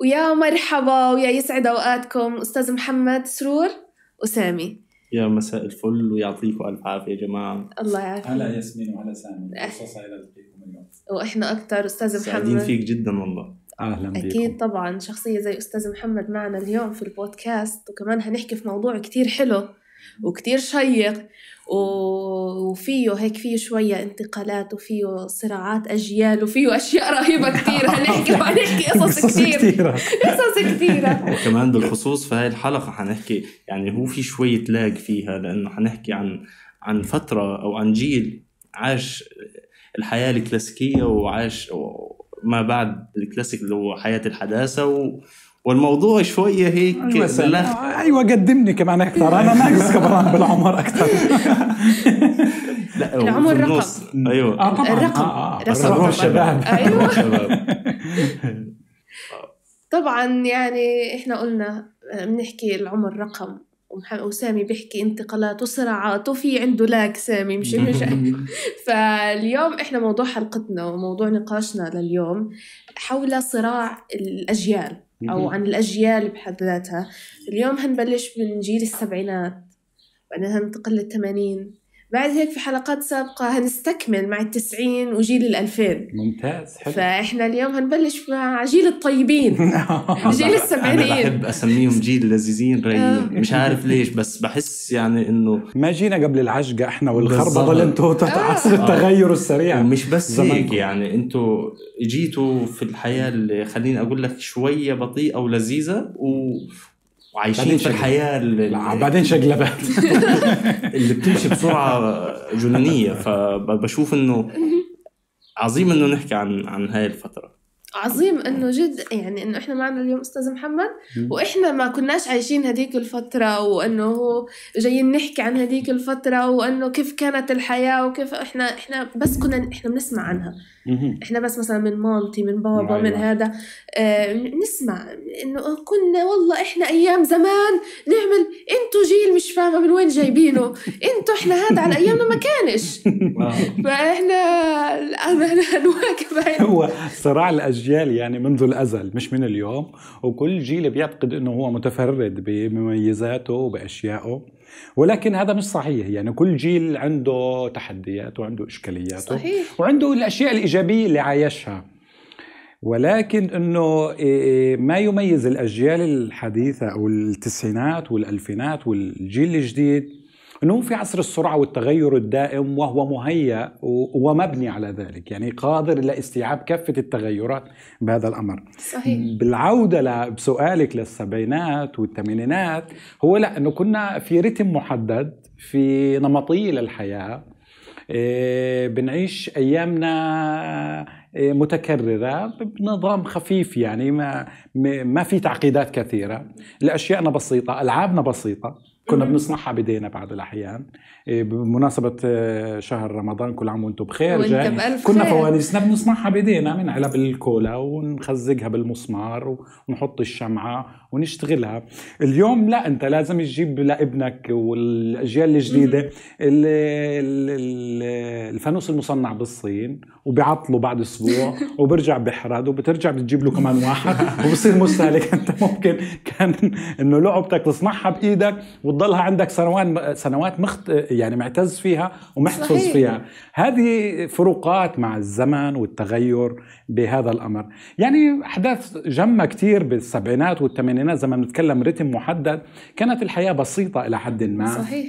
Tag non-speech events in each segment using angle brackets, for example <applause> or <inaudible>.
ويا مرحبا ويا يسعد اوقاتكم استاذ محمد سرور وسامي يا مساء الفل ويعطيكم الف عافيه يا جماعه الله يعافيك هلا ياسمين وهلا سامي أه. قصص اليوم واحنا اكثر استاذ محمد سعيدين فيك جدا والله اهلا بكم اكيد طبعا شخصيه زي استاذ محمد معنا اليوم في البودكاست وكمان هنحكي في موضوع كتير حلو وكتير شيق وفيه هيك فيه شوية انتقالات وفيه صراعات أجيال وفيه أشياء رهيبة كتير هنحكي <laughs> هنحكي قصص كتير <laughs> قصص كتيرة وكمان بالخصوص في هاي الحلقة حنحكي يعني هو في شوية لاج فيها لأنه حنحكي عن عن فترة أو عن جيل عاش الحياة الكلاسيكية وعاش ما بعد الكلاسيك اللي هو حياة الحداثة و والموضوع شويه هيك ايوه ايوه قدمني كمان اكثر انا ناقص كمان بالعمر اكثر <laughs> لا العمر رقم ايوه آه طبعا. الرقم آه آه. آه، الشباب ايوه <laughs> طبعا يعني احنا قلنا آه، بنحكي العمر رقم وسامي بيحكي انتقالات وصراعات وفي عنده لاك سامي مش <laughs> مش فاليوم احنا موضوع حلقتنا وموضوع نقاشنا لليوم حول صراع الاجيال أو عن الأجيال بحد ذاتها اليوم هنبلش من جيل السبعينات بعدين هننتقل للثمانين بعد هيك في حلقات سابقة هنستكمل مع التسعين وجيل الألفين ممتاز حلو فإحنا اليوم هنبلش مع جيل الطيبين <laughs> جيل السبعينين أنا بحب أسميهم جيل لذيذين رايقين آه. مش عارف ليش بس بحس يعني إنه ما جينا قبل العجقة إحنا والخربطة اللي أنتوا آه. عصر آه. التغير السريع مش بس هيك يعني أنتوا جيتوا في الحياة اللي خليني أقول لك شوية بطيئة ولذيذة و... وعايشين في الحياه اللي بعدين شقلبات <laughs> اللي بتمشي بسرعه جنونيه فبشوف انه عظيم انه نحكي عن عن هاي الفتره عظيم انه جد يعني انه احنا معنا اليوم استاذ محمد واحنا ما كناش عايشين هذيك الفتره وانه جايين نحكي عن هذيك الفتره وانه كيف كانت الحياه وكيف احنا احنا بس كنا احنا بنسمع عنها احنا بس مثلا من مامتي من بابا أيوة. من هذا آه، نسمع انه كنا والله احنا ايام زمان نعمل انتو جيل مش فاهمه من وين جايبينه <laughs> انتو احنا هذا على ايامنا ما كانش فاحنا الان <laughs> نواكب هو صراع الاجيال يعني منذ الازل مش من اليوم وكل جيل بيعتقد انه هو متفرد بمميزاته وباشيائه ولكن هذا مش صحيح يعني كل جيل عنده تحديات وعنده اشكاليات صحيح. وعنده الاشياء الايجابيه اللي عايشها ولكن انه إيه، إيه، ما يميز الاجيال الحديثه او التسعينات والالفينات والجيل الجديد انه في عصر السرعه والتغير الدائم وهو مهيأ ومبني على ذلك، يعني قادر لاستيعاب كافه التغيرات بهذا الامر. صحيح بالعوده بسؤالك للسبعينات والثمانينات هو لا انه كنا في رتم محدد في نمطيه للحياه إيه، بنعيش ايامنا إيه، متكرره بنظام خفيف يعني ما ما في تعقيدات كثيره الاشياءنا بسيطه العابنا بسيطه كنا بنصنعها بدينا بعض الاحيان إيه، بمناسبه آه، شهر رمضان كل عام وانتم بخير وانت جاي كنا فوانيسنا بنصنعها بايدينا من علب الكولا ونخزقها بالمسمار ونحط الشمعه ونشتغلها اليوم لا انت لازم تجيب لابنك والاجيال الجديده الفانوس المصنع بالصين وبيعطله بعد اسبوع <laughs> وبرجع بحرد وبترجع بتجيب له كمان واحد وبصير مستهلك انت ممكن كان انه لعبتك تصنعها بايدك وتضلها عندك سنوات سنوات مخت يعني معتز فيها ومحتفظ صحيح. فيها هذه فروقات مع الزمن والتغير بهذا الأمر يعني أحداث جمة كتير بالسبعينات والثمانينات زي ما بنتكلم رتم محدد كانت الحياة بسيطة إلى حد ما صحيح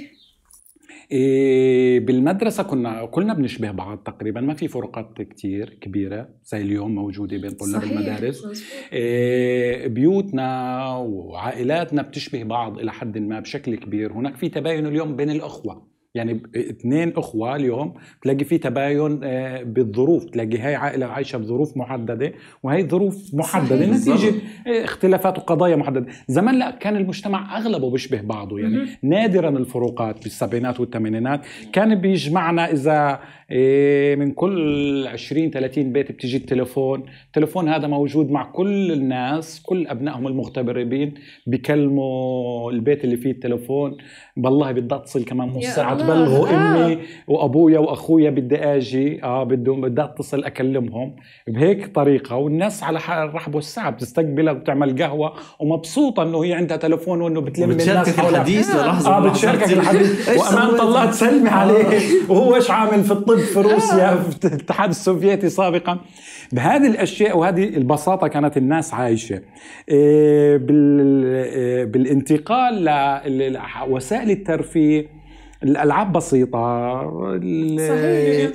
إيه بالمدرسه كنا كلنا بنشبه بعض تقريبا ما في فروقات كتير كبيره زي اليوم موجوده بين طلاب المدارس إيه بيوتنا وعائلاتنا بتشبه بعض الى حد ما بشكل كبير هناك في تباين اليوم بين الاخوه يعني اثنين اخوه اليوم تلاقي في تباين آه، بالظروف تلاقي هاي عائله عايشه بظروف محدده وهي ظروف محدده نتيجه اختلافات وقضايا محدده زمان لا كان المجتمع اغلبه بيشبه بعضه يعني نادرا الفروقات بالسبعينات والثمانينات كان بيجمعنا اذا إيه، من كل 20 30 بيت بتيجي التليفون التليفون هذا موجود مع كل الناس كل ابنائهم المغتربين بكلموا البيت اللي فيه التليفون بالله بدي اتصل كمان نص ساعه تبلغوا آه. امي وابويا واخويا بدي اجي اه بدي بدي اتصل اكلمهم بهيك طريقه والناس على حال الرحب والسعه بتستقبلك وبتعمل قهوه ومبسوطه انه هي عندها تليفون وانه بتلم الناس حولها آه، بتشاركك الحديث لحظه اه بتشاركك الحديث وامام طلعت سلمي عليه وهو ايش عامل في الطب الحروب في روسيا في الاتحاد السوفيتي سابقا بهذه الاشياء وهذه البساطه كانت الناس عايشه إيه، إيه، بالانتقال لوسائل الترفيه الالعاب بسيطه صحيح.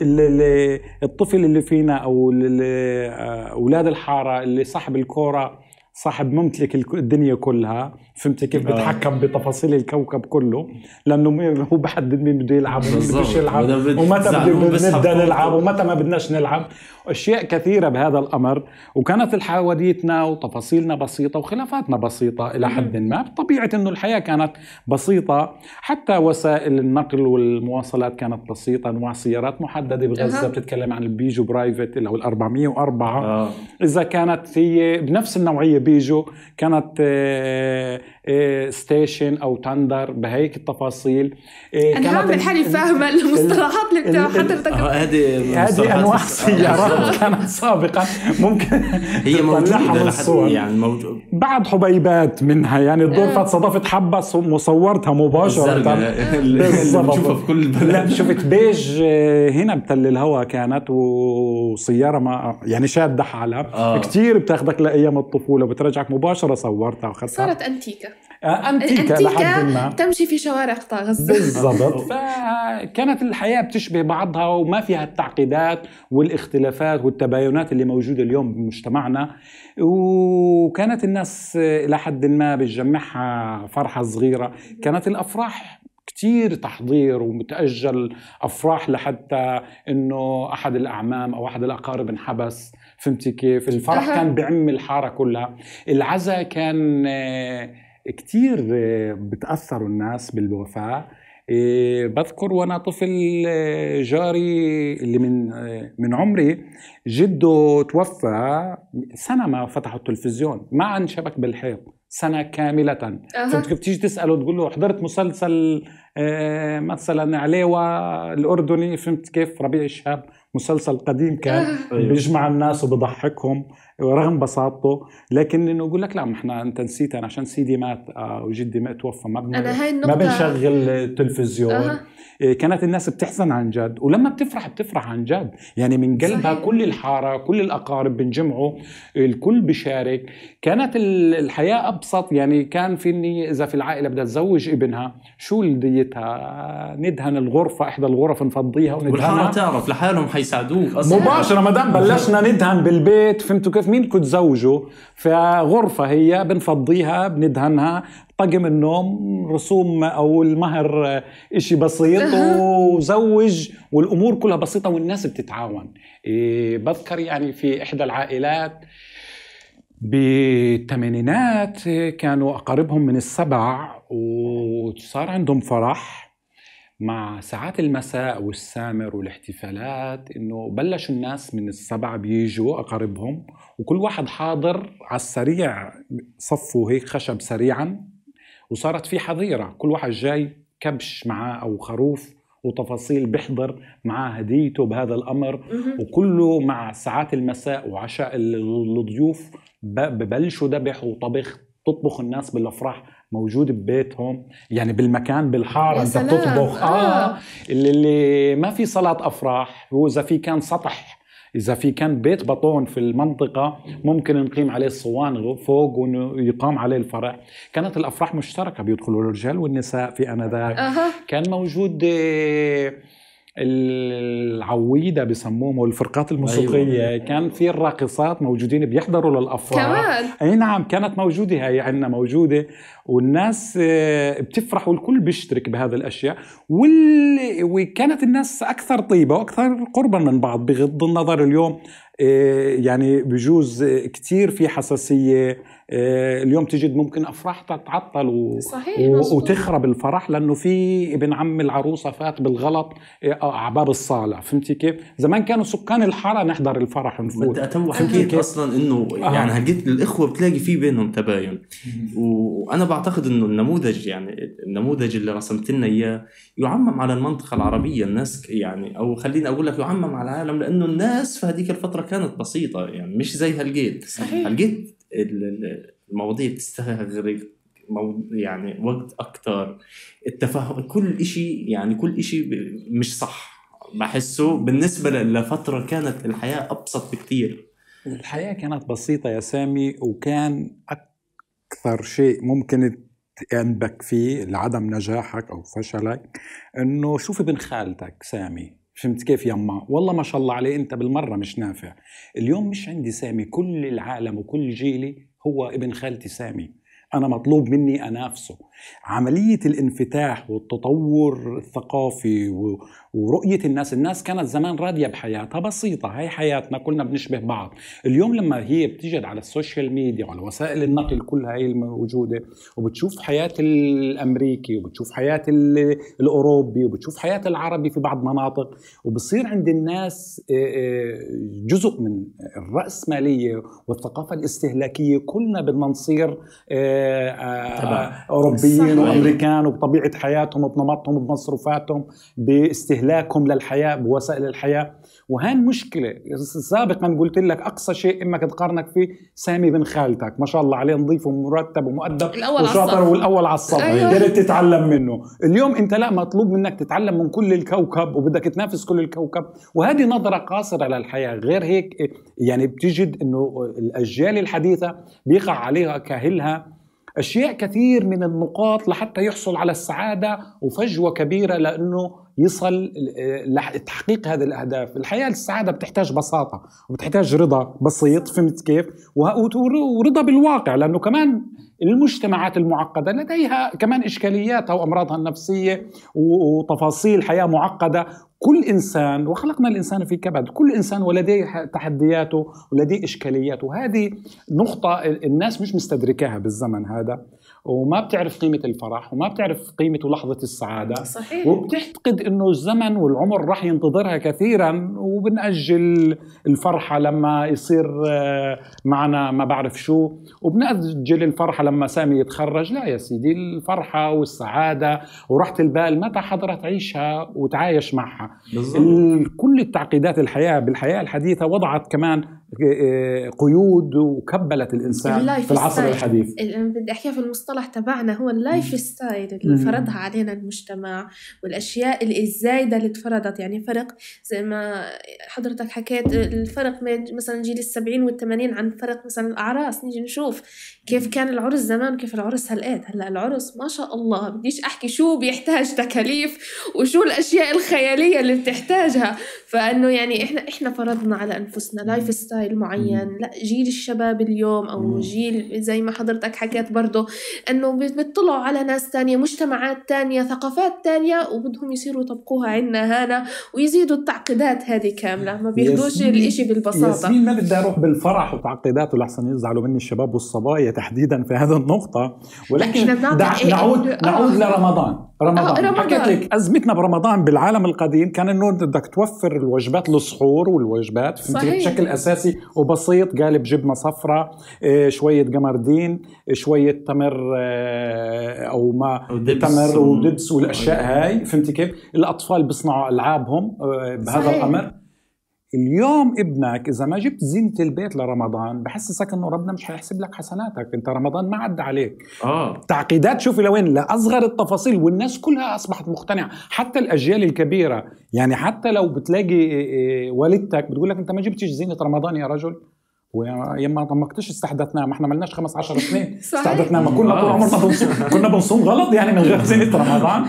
الطفل اللي فينا او آه، اولاد الحاره اللي صاحب الكوره صاحب ممتلك الدنيا كلها فهمت كيف آه. بيتحكم بتفاصيل الكوكب كله لانه هو بحدد مين بده يلعب ومين بده يلعب ومتى بدنا نلعب ومتى ما بدناش نلعب اشياء كثيره بهذا الامر وكانت حواديتنا وتفاصيلنا بسيطه وخلافاتنا بسيطه الى حد ما بطبيعه انه الحياه كانت بسيطه حتى وسائل النقل والمواصلات كانت بسيطه انواع سيارات محدده بغزه بتتكلم عن البيجو برايفت اللي هو ال 404 آه. اذا كانت هي بنفس النوعيه بيجوا كانت ستيشن آه، آه، آه، او تندر بهيك التفاصيل انا عامل حالي فاهمه المصطلحات اللي بتاع حضرتك هذه هذه انواع سيارات <laughs> كانت سابقا ممكن هي موجوده الصور يعني موجود بعد حبيبات منها يعني الظرفة صدفت حبة وصورتها مباشرة بالضبط في كل البلد لا شفت بيج هنا بتل الهوا كانت وسيارة ما يعني شادة حالها آه. كثير بتاخذك لأيام الطفولة بترجعك مباشره صورتها واخذتها صارت انتيكه آه، انتيكه لحد ما تمشي في شوارع قطاع غزه بالضبط <laughs> فكانت الحياه بتشبه بعضها وما فيها التعقيدات والاختلافات والتباينات اللي موجوده اليوم بمجتمعنا وكانت الناس الى حد ما بتجمعها فرحه صغيره كانت الافراح كتير تحضير ومتأجل أفراح لحتى أنه أحد الأعمام أو أحد الأقارب انحبس فهمتي كيف الفرح كان بعم الحاره كلها العزاء كان آه، كثير آه، بتاثروا الناس بالوفاه آه، بذكر وانا طفل جاري اللي من من عمري جده توفى سنه ما فتحوا التلفزيون ما انشبك بالحيط سنه كامله أه. فهمت كيف تيجي تساله تقول له حضرت مسلسل مثلا عليوة الاردني فهمت كيف ربيع الشهاب مسلسل قديم كان <laughs> أيوه. بيجمع الناس وبضحكهم رغم بساطته لكن انه يقول لك لا احنا انت نسيت انا عشان سيدي مات آه، وجدي ما توفى ما بن... ما بنشغل تلفزيون أه. إيه، كانت الناس بتحزن عن جد ولما بتفرح بتفرح عن جد يعني من قلبها صحيح. كل الحاره كل الاقارب بنجمعوا الكل بشارك كانت الحياه ابسط يعني كان في اني اذا في العائله بدها تزوج ابنها شو لديتها ندهن الغرفه احدى الغرف نفضيها وندهنها والحاره تعرف لحالهم حيساعدوك مباشره ما دام بلشنا ندهن بالبيت فهمتوا كيف مين كنت زوجه فغرفة هي بنفضيها بندهنها طقم النوم رسوم او المهر شيء بسيط <laughs> وزوج والامور كلها بسيطه والناس بتتعاون إيه بذكر يعني في احدى العائلات بالثمانينات كانوا اقاربهم من السبع وصار عندهم فرح مع ساعات المساء والسامر والاحتفالات انه بلشوا الناس من السبعة بيجوا اقاربهم وكل واحد حاضر على السريع صفوا هيك خشب سريعا وصارت في حظيره كل واحد جاي كبش معاه او خروف وتفاصيل بيحضر معاه هديته بهذا الامر وكله مع ساعات المساء وعشاء الضيوف ببلشوا ذبح وطبخ تطبخ الناس بالافراح موجود ببيتهم يعني بالمكان بالحاره انت بتطبخ آه. اه اللي, اللي ما في صلاه افراح هو اذا في كان سطح اذا في كان بيت بطون في المنطقه ممكن نقيم عليه الصوان فوق ويقام عليه الفرح كانت الافراح مشتركه بيدخلوا الرجال والنساء في انذاك أه. كان موجود آه العويده بسموهم والفرقات الموسيقيه أيوة. كان في الراقصات موجودين بيحضروا للافراح كمان اي نعم كانت موجوده هي عندنا موجوده والناس آه، بتفرح والكل بيشترك بهذا الاشياء وال... وكانت الناس اكثر طيبه واكثر قربا من بعض بغض النظر اليوم آه، يعني بجوز آه، كثير في حساسيه آه، اليوم تجد ممكن افراح تتعطل و... صحيح و... وتخرب الفرح لانه في ابن عم العروسه فات بالغلط آه، على باب الصاله فهمتي كيف زمان كانوا سكان الحاره نحضر الفرح نفوت بدي اتوه حكيت اصلا انه آه. يعني هلقيت الاخوه بتلاقي في بينهم تباين وانا بعتقد انه النموذج يعني النموذج اللي رسمت لنا اياه يعمم على المنطقه العربيه الناس يعني او خليني اقول لك يعمم على العالم لانه الناس في هذيك الفتره كانت بسيطه يعني مش زي هالجيت صحيح هالجيت المواضيع بتستغرق يعني وقت اكثر التفاهم كل شيء يعني كل شيء مش صح بحسه بالنسبه لفتره كانت الحياه ابسط بكثير الحياه كانت بسيطه يا سامي وكان اكثر شيء ممكن تنبك فيه لعدم نجاحك او فشلك انه شوفي ابن خالتك سامي فهمت كيف يما والله ما شاء الله عليه انت بالمره مش نافع اليوم مش عندي سامي كل العالم وكل جيلي هو ابن خالتي سامي انا مطلوب مني انافسه عمليه الانفتاح والتطور الثقافي ورؤيه الناس الناس كانت زمان راضيه بحياتها بسيطه هاي حياتنا كلنا بنشبه بعض اليوم لما هي بتجد على السوشيال ميديا وعلى وسائل النقل كل هاي الموجوده وبتشوف حياه الامريكي وبتشوف حياه الاوروبي وبتشوف حياه العربي في بعض مناطق وبصير عند الناس آه، آه، جزء من الراسماليه والثقافه الاستهلاكيه كلنا بدنا نصير آه، اوروبيين وامريكان وبطبيعه حياتهم وبنمطهم وبمصروفاتهم باستهلاك استهلاكهم للحياه بوسائل الحياه وهان مشكله سابقا قلت لك اقصى شيء إمك تقارنك فيه سامي بن خالتك ما شاء الله عليه نظيف ومرتب ومؤدب الأول وشاطر والاول على الصف أيوة. قدرت تتعلم منه اليوم انت لا مطلوب منك تتعلم من كل الكوكب وبدك تنافس كل الكوكب وهذه نظره قاصره للحياه غير هيك يعني بتجد انه الاجيال الحديثه بيقع عليها كاهلها اشياء كثير من النقاط لحتى يحصل على السعاده وفجوه كبيره لانه يصل لتحقيق هذه الاهداف، الحياه السعاده بتحتاج بساطه وبتحتاج رضا بسيط فهمت كيف؟ ورضا بالواقع لانه كمان المجتمعات المعقدة لديها كمان إشكالياتها وأمراضها النفسية وتفاصيل حياة معقدة كل إنسان وخلقنا الإنسان في كبد كل إنسان ولديه تحدياته ولديه إشكالياته هذه نقطة الناس مش مستدركاها بالزمن هذا وما بتعرف قيمة الفرح وما بتعرف قيمة ولحظة السعادة صحيح وبتعتقد انه الزمن والعمر راح ينتظرها كثيرا وبنأجل الفرحة لما يصير آه، معنا ما بعرف شو وبنأجل الفرحة لما سامي يتخرج لا يا سيدي الفرحة والسعادة وراحة البال متى حضرت عيشها وتعايش معها كل التعقيدات الحياة بالحياة الحديثة وضعت كمان آه، آه، قيود وكبلت الإنسان في العصر الحديث بدي أحكيها في المستقبل المصطلح تبعنا هو اللايف ستايل اللي فرضها علينا المجتمع والاشياء الزايده اللي اتفرضت يعني فرق زي ما حضرتك حكيت الفرق بين مثلا جيل السبعين والثمانين عن فرق مثلا الاعراس نيجي نشوف كيف كان العرس زمان وكيف العرس هالقد هلا العرس ما شاء الله بديش احكي شو بيحتاج تكاليف وشو الاشياء الخياليه اللي بتحتاجها فانه يعني احنا احنا فرضنا على انفسنا لايف ستايل معين لا جيل الشباب اليوم او جيل زي ما حضرتك حكيت برضه انه بيطلعوا على ناس تانية مجتمعات تانية ثقافات تانية وبدهم يصيروا يطبقوها عنا هنا ويزيدوا التعقيدات هذه كاملة ما بيهدوش الإشي بالبساطة ياسمين ما بدي أروح بالفرح وتعقيدات ولحسن يزعلوا مني الشباب والصبايا تحديدا في هذه النقطة ولكن دع... إيه؟ نعود آه. نعود لرمضان رمضان, آه، رمضان. حكيت لك ازمتنا برمضان بالعالم القديم كان انه بدك توفر الوجبات للسحور والوجبات فهمتي بشكل اساسي وبسيط قالب جبنه صفراء آه، شويه قمردين آه، شويه تمر او ما تمر ودبس والاشياء هاي فهمتي كيف الاطفال بيصنعوا العابهم بهذا صحيح. الامر اليوم ابنك اذا ما جبت زينه البيت لرمضان بحسسك انه ربنا مش حيحسب لك حسناتك انت رمضان ما عدى عليك اه تعقيدات شوفي لوين لاصغر التفاصيل والناس كلها اصبحت مقتنعه حتى الاجيال الكبيره يعني حتى لو بتلاقي آه، آه، والدتك بتقول لك انت ما جبتش زينه رمضان يا رجل ويما طمقتش استحدثنا ما احنا مالناش 15 سنين <laughs> استحدثنا ما كنا طول آه. عمرنا بنصوم كنا بنصوم غلط يعني من غير سنه رمضان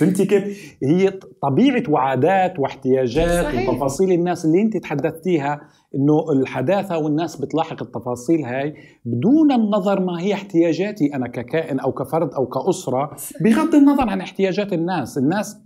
فهمتي كيف؟ هي طبيعه وعادات واحتياجات صحيح. وتفاصيل الناس اللي انت تحدثتيها انه الحداثه والناس بتلاحق التفاصيل هاي بدون النظر ما هي احتياجاتي انا ككائن او كفرد او كاسره بغض النظر عن احتياجات الناس الناس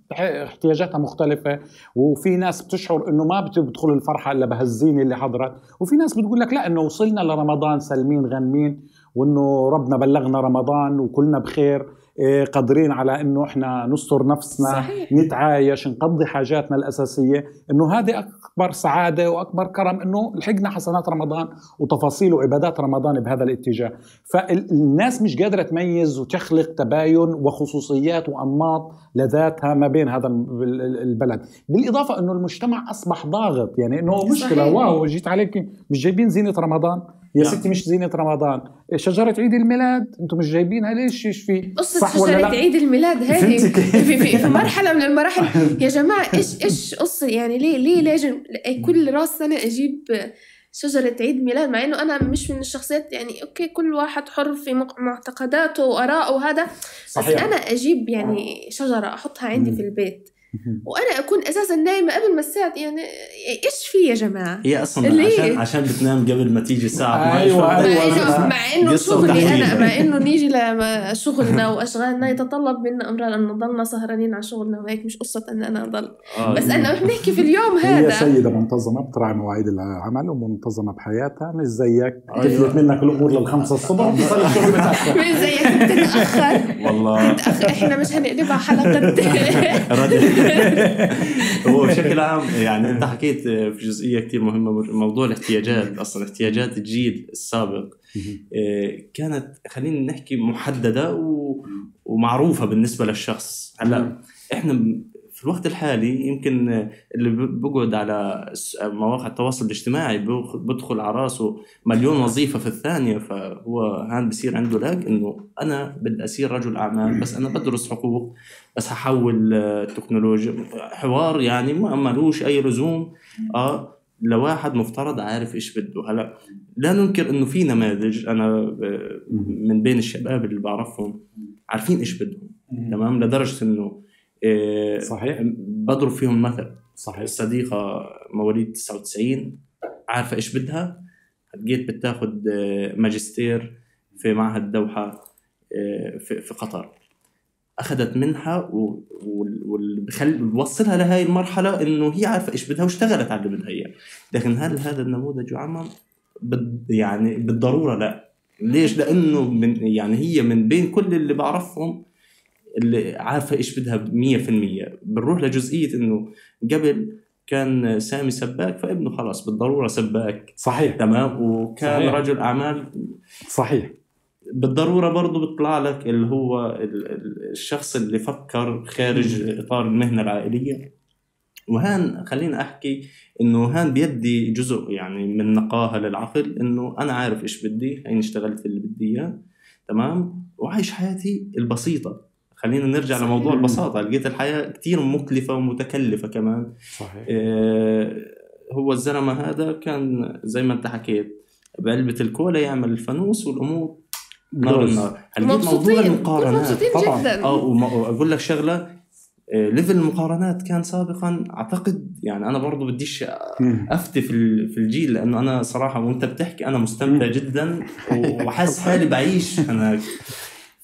احتياجاتها مختلفة وفي ناس بتشعر انه ما بتدخل الفرحة الا بهالزينة اللي حضرت وفي ناس بتقول لك لا انه وصلنا لرمضان سالمين غنمين وانه ربنا بلغنا رمضان وكلنا بخير إيه، قادرين على انه احنا نستر نفسنا صحيح. نتعايش نقضي حاجاتنا الاساسيه انه هذه اكبر سعاده واكبر كرم انه لحقنا حسنات رمضان وتفاصيل وعبادات رمضان بهذا الاتجاه فالناس مش قادره تميز وتخلق تباين وخصوصيات وانماط لذاتها ما بين هذا البلد بالاضافه انه المجتمع اصبح ضاغط يعني انه مشكله واو جيت عليك مش جايبين زينه رمضان يا نعم. ستي مش زينه رمضان إيه، شجره عيد الميلاد انتم مش جايبينها ليش ايش في قصه شجره عيد الميلاد هذه <laughs> في, في, في مرحله من المراحل <laughs> يا جماعه ايش ايش قصه يعني ليه ليه لازم كل راس سنه اجيب شجرة عيد ميلاد مع انه انا مش من الشخصيات يعني اوكي كل واحد حر في معتقداته وارائه وهذا صحيح. بس انا اجيب يعني آه. شجرة احطها عندي في البيت وانا اكون اساسا نايمه قبل ما الساعه يعني ايش في يا جماعه؟ هي اصلا عشان عشان بتنام قبل ما تيجي الساعه 12 أيوة, أيوة, أيوة, مع أيوة، انه شغلي انا مع انه نيجي لشغلنا واشغالنا يتطلب منا امرار ان نضلنا سهرانين على شغلنا وهيك مش قصه ان انا اضل آه بس انا بنحكي نحكي في اليوم هذا هي سيده منتظمه بتراعي مواعيد العمل ومنتظمه بحياتها مش زيك كفيت أيوة. منك الامور للخمسه الصبح بتصلي مش زيك بتتاخر والله احنا مش هنقلبها حلقه <laughs> هو بشكل عام يعني انت حكيت في جزئيه كثير مهمه موضوع الاحتياجات اصلا احتياجات الجيل السابق آه، كانت خلينا نحكي محدده ومعروفه بالنسبه للشخص هلا نعم. احنا في الوقت الحالي يمكن اللي بقعد على مواقع التواصل الاجتماعي بدخل على راسه مليون وظيفه في الثانيه فهو هان بصير عنده لاج انه انا بدي اصير رجل اعمال بس انا بدرس حقوق بس هحول آه، تكنولوجيا حوار يعني ما ملوش اي لزوم اه لواحد مفترض عارف ايش بده هلا لا ننكر انه في نماذج انا آه، من بين الشباب اللي بعرفهم عارفين ايش بدهم تمام لدرجه انه إيه صحيح بضرب فيهم مثل صحيح صديقه مواليد 99 عارفه ايش بدها جيت بتاخد آه، ماجستير في معهد دوحه آه، في قطر اخذت منحه واللي بوصلها لهي المرحله انه هي عارفه ايش بدها واشتغلت على اللي بدها اياه لكن هل هذا النموذج يعمم يعني بالضروره لا ليش لانه من يعني هي من بين كل اللي بعرفهم اللي عارفه ايش بدها 100% بنروح لجزئيه انه قبل كان سامي سباك فابنه خلاص بالضروره سباك صحيح تمام وكان صحيح. رجل اعمال صحيح بالضروره برضه بيطلع لك اللي هو الشخص اللي فكر خارج اطار المهنه العائليه وهان خلينا احكي انه هان بيدي جزء يعني من نقاهه للعقل انه انا عارف ايش بدي هين اشتغلت في اللي بدي اياه تمام وعايش حياتي البسيطه خلينا نرجع صحيح. لموضوع البساطه لقيت الحياه كثير مكلفه ومتكلفه كمان صحيح آه هو الزلمه هذا كان زي ما انت حكيت بعلبه الكولا يعمل الفانوس والامور نار النار لقيت موضوع المقارنات طبعا اه واقول لك شغله ليفل آه، المقارنات كان سابقا اعتقد يعني انا برضو بديش افتي في في الجيل لانه انا صراحه وانت بتحكي انا مستمتع جدا <laughs> وحاسس حالي بعيش هناك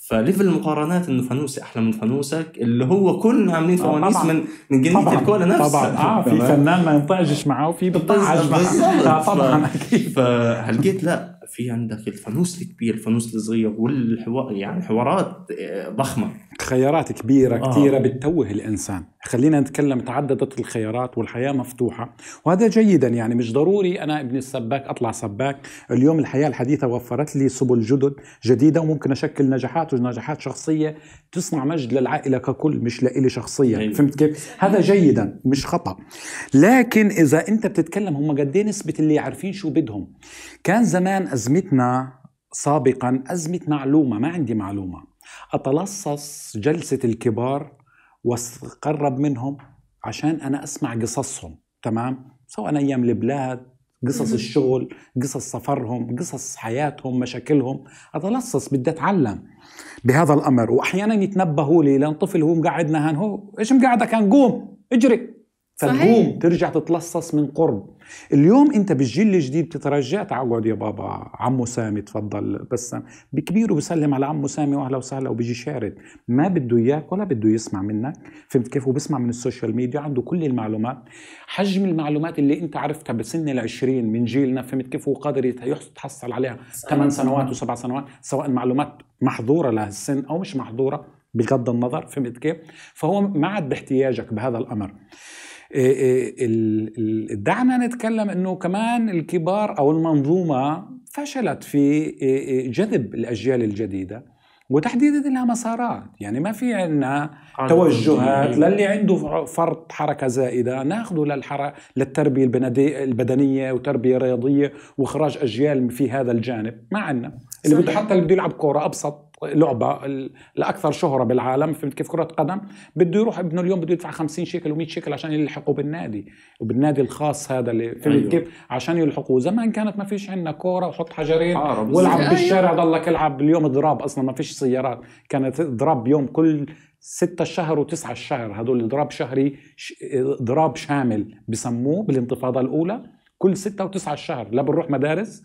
فليفل المقارنات انه فانوسي احلى من فانوسك اللي هو كلنا عاملين آه، فوانيس من من جنيه الكولا نفسها طبعا اه في <laughs> فنان ما ينطعجش معاه وفي بتطعج معاه طبعا اكيد آه، <laughs> فلقيت لا في عندك الفانوس الكبير الفانوس الصغير والحوار يعني حوارات آه، ضخمه خيارات كبيرة آه. كثيرة بتتوه الإنسان خلينا نتكلم تعددت الخيارات والحياة مفتوحة وهذا جيدا يعني مش ضروري أنا ابن السباك أطلع سباك اليوم الحياة الحديثة وفرت لي سبل جدد جديدة وممكن أشكل نجاحات ونجاحات شخصية تصنع مجد للعائلة ككل مش لإلي شخصيا فهمت كيف؟ هذا جيدا مش خطأ لكن إذا أنت بتتكلم هم قد إيه نسبة اللي عارفين شو بدهم كان زمان أزمتنا سابقا أزمة معلومة ما عندي معلومة أتلصص جلسة الكبار واقرب منهم عشان أنا أسمع قصصهم تمام سواء أيام البلاد قصص الشغل قصص سفرهم قصص حياتهم مشاكلهم اتلصص بدي اتعلم بهذا الامر واحيانا يتنبهوا لي لان طفل هو مقعدنا نهان هو ايش مقعدك قوم اجري صحيح. ترجع تتلصص من قرب اليوم انت بالجيل الجديد بتترجع تعود يا بابا عمو سامي تفضل بس بكبير وبسلم على عمو سامي واهلا وسهلا وبيجي شارد ما بده اياك ولا بده يسمع منك فهمت كيف وبسمع من السوشيال ميديا عنده كل المعلومات حجم المعلومات اللي انت عرفتها بسن ال20 من جيلنا فهمت كيف هو قادر يتحصل عليها 8 سنوات وسبع سنوات سواء معلومات محظوره لهالسن او مش محظوره بغض النظر فهمت كيف فهو ما عاد باحتياجك بهذا الامر إيه، إيه، دعنا نتكلم انه كمان الكبار او المنظومه فشلت في إيه، جذب الاجيال الجديده وتحديدا لها مسارات يعني ما في عندنا توجهات للي عنده فرط حركة زائدة ناخده للحركة للتربية البدنية وتربية رياضية وإخراج أجيال في هذا الجانب ما عندنا اللي بده حتى اللي بده يلعب كورة أبسط لعبه الاكثر شهره بالعالم فهمت كيف كره قدم بده يروح ابنه اليوم بده يدفع 50 شيكل و100 شيكل عشان يلحقوا بالنادي وبالنادي الخاص هذا اللي فهمت أيوه. كيف عشان يلحقوا زمان كانت ما فيش عندنا كوره وحط حجرين آه، والعب أيوه. بالشارع ضلك العب اليوم ضراب اصلا ما فيش سيارات كانت ضراب يوم كل ستة الشهر وتسعة الشهر هدول ضراب شهري ضراب شامل بسموه بالانتفاضة الأولى كل ستة وتسعة الشهر لا بنروح مدارس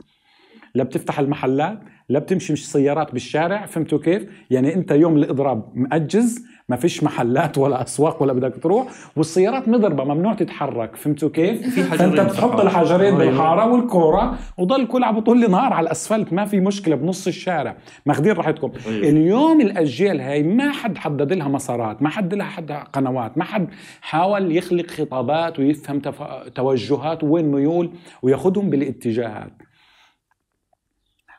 لا بتفتح المحلات لا بتمشي مش سيارات بالشارع فهمتوا كيف يعني انت يوم الاضراب مأجز ما فيش محلات ولا اسواق ولا بدك تروح والسيارات مضربه ممنوع تتحرك فهمتوا كيف فانت بتحط الحجرين أيوة. بالحاره والكوره وضل كل عم طول النهار على الاسفلت ما في مشكله بنص الشارع ماخذين راحتكم أيوة. اليوم الاجيال هاي ما حد حدد لها مسارات ما حد لها حد قنوات ما حد حاول يخلق خطابات ويفهم توجهات وين ميول وياخذهم بالاتجاهات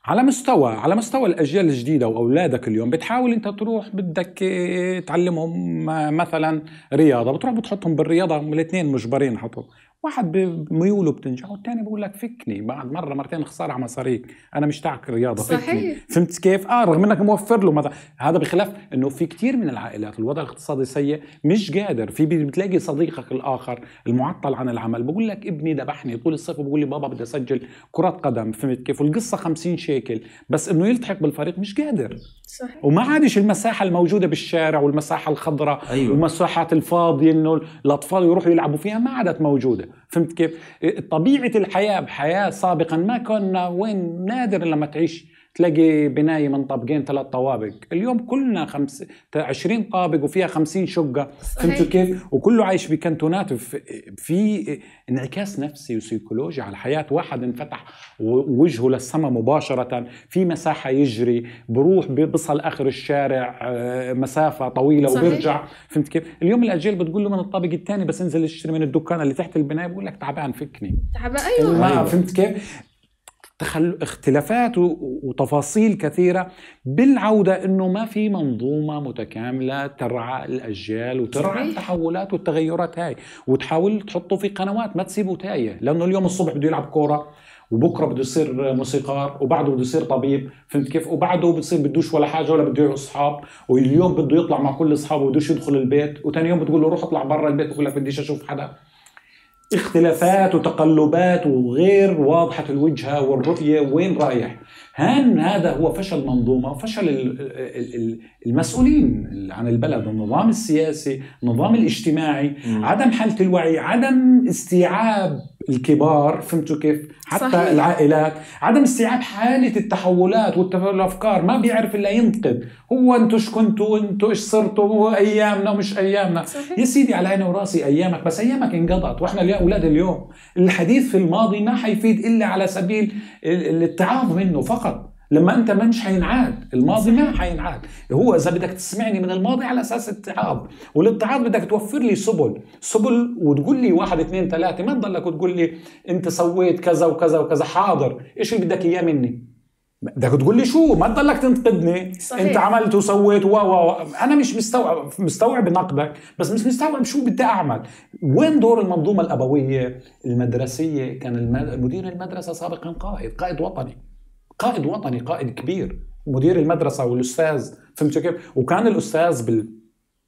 على مستوى على مستوى الاجيال الجديده واولادك اليوم بتحاول انت تروح بدك آه، تعلمهم آه، مثلا رياضه بتروح بتحطهم بالرياضه هم الاثنين مجبرين حطوا واحد بميوله بتنجح والثاني بقول لك فكني بعد مره مرتين خساره على مصاريك انا مش تاعك رياضه صحيح. فكني فهمت كيف اه رغم انك موفر له مثلا هذا بخلاف انه في كثير من العائلات الوضع الاقتصادي سيء مش قادر في بتلاقي صديقك الاخر المعطل عن العمل بقول لك ابني ذبحني طول الصيف وبقول لي بابا بدي اسجل كره قدم فهمت كيف والقصه 50 شيكل بس انه يلتحق بالفريق مش قادر صحيح. وما عادش المساحه الموجوده بالشارع والمساحه الخضراء أيوة. والمساحات الفاضيه انه الاطفال يروحوا يلعبوا فيها ما عادت موجوده فهمت كيف؟ طبيعه الحياه بحياه سابقا ما كنا وين نادر لما تعيش تلاقي بنايه من طابقين ثلاث طوابق اليوم كلنا خمس 20 طابق وفيها 50 شقه فهمتوا كيف وكله عايش بكنتونات في انعكاس نفسي وسيكولوجي على الحياه واحد انفتح وجهه للسماء مباشره في مساحه يجري بروح بيصل اخر الشارع آه، مسافه طويله صحيح. وبيرجع فهمت كيف اليوم الاجيال بتقول له من الطابق الثاني بس انزل اشتري من الدكان اللي تحت البنايه بقول لك تعبان فكني تعبان ايوه, أيوة. فهمت كيف تخل... اختلافات وتفاصيل كثيرة بالعودة أنه ما في منظومة متكاملة ترعى الأجيال وترعى صحيح. التحولات والتغيرات هاي وتحاول تحطه في قنوات ما تسيبه تايه لأنه اليوم الصبح بده يلعب كورة وبكره بده يصير موسيقار وبعده بده يصير طبيب فهمت كيف وبعده بتصير بدوش ولا حاجه ولا بده اصحاب واليوم بده يطلع مع كل اصحابه بدوش يدخل البيت وثاني يوم بتقول له روح اطلع برا البيت بقول لك بديش اشوف حدا اختلافات وتقلبات وغير واضحة الوجهة والرؤية وين رايح هان هذا هو فشل منظومة فشل المسؤولين عن البلد النظام السياسي النظام الاجتماعي عدم حالة الوعي عدم استيعاب الكبار فهمتوا كيف حتى صحيح. العائلات عدم استيعاب حالة التحولات والتفاعل الأفكار ما بيعرف إلا ينتقد هو أنتوا إيش كنتوا أنتو إيش صرتوا هو أيامنا ومش أيامنا صحيح. يا سيدي على عيني وراسي أيامك بس أيامك انقضت وإحنا اليوم أولاد اليوم الحديث في الماضي ما حيفيد إلا على سبيل الاتعاظ منه فقط لما انت ما مش حينعاد الماضي ما حينعاد هو اذا بدك تسمعني من الماضي على اساس اتعاظ والاتعاظ بدك توفر لي سبل سبل وتقول لي واحد اثنين ثلاثه ما تضلك وتقول لي انت سويت كذا وكذا وكذا حاضر ايش اللي بدك اياه مني بدك تقول لي شو ما تضلك تنتقدني صحيح. انت عملت وسويت و و انا مش مستوعب مستوعب نقدك بس مش مستوعب شو بدي اعمل وين دور المنظومه الابويه المدرسيه كان المد... مدير المدرسه سابقا قائد قائد وطني قائد وطني قائد كبير مدير المدرسه والاستاذ فهمت كيف وكان الاستاذ بال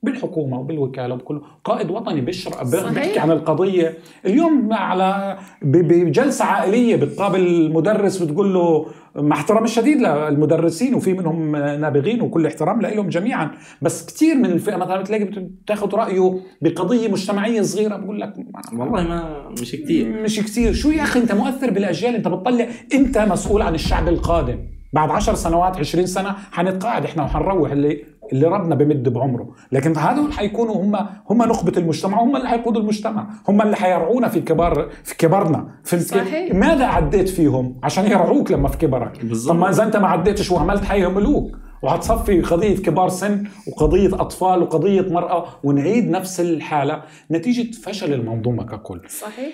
بالحكومه وبالوكاله وبكل قائد وطني بيشرح بيحكي عن القضيه اليوم على بجلسه عائليه بتقابل المدرس بتقول له مع احترامي الشديد للمدرسين وفي منهم نابغين وكل احترام لهم جميعا بس كثير من الفئه مثلا بتلاقي بتاخذ رايه بقضيه مجتمعيه صغيره بقول لك والله ما مش كثير مش كثير شو يا اخي انت مؤثر بالاجيال انت بتطلع انت مسؤول عن الشعب القادم بعد 10 سنوات 20 سنه حنتقاعد احنا وحنروح اللي اللي ربنا بمد بعمره لكن هذول حيكونوا هم هم نخبه المجتمع هم اللي حيقودوا المجتمع هم اللي حيرعونا في كبار في كبرنا في صحيح. ماذا عديت فيهم عشان يرعوك لما في كبرك بالزبط. طب اذا انت ما عديتش وعملت حيهملوك وهتصفي قضية كبار سن وقضية أطفال وقضية مرأة ونعيد نفس الحالة نتيجة فشل المنظومة ككل صحيح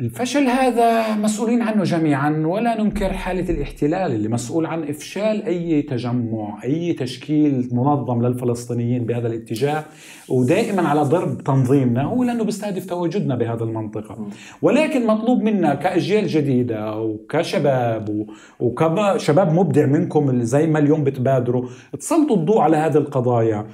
الفشل هذا مسؤولين عنه جميعا ولا ننكر حالة الاحتلال اللي مسؤول عن إفشال أي تجمع أي تشكيل منظم للفلسطينيين بهذا الاتجاه ودائما على ضرب تنظيمنا هو لأنه بيستهدف تواجدنا بهذا المنطقة ولكن مطلوب منا كأجيال جديدة وكشباب وكشباب مبدع منكم اللي زي ما اليوم بتبادروا تسلطوا الضوء على هذه القضايا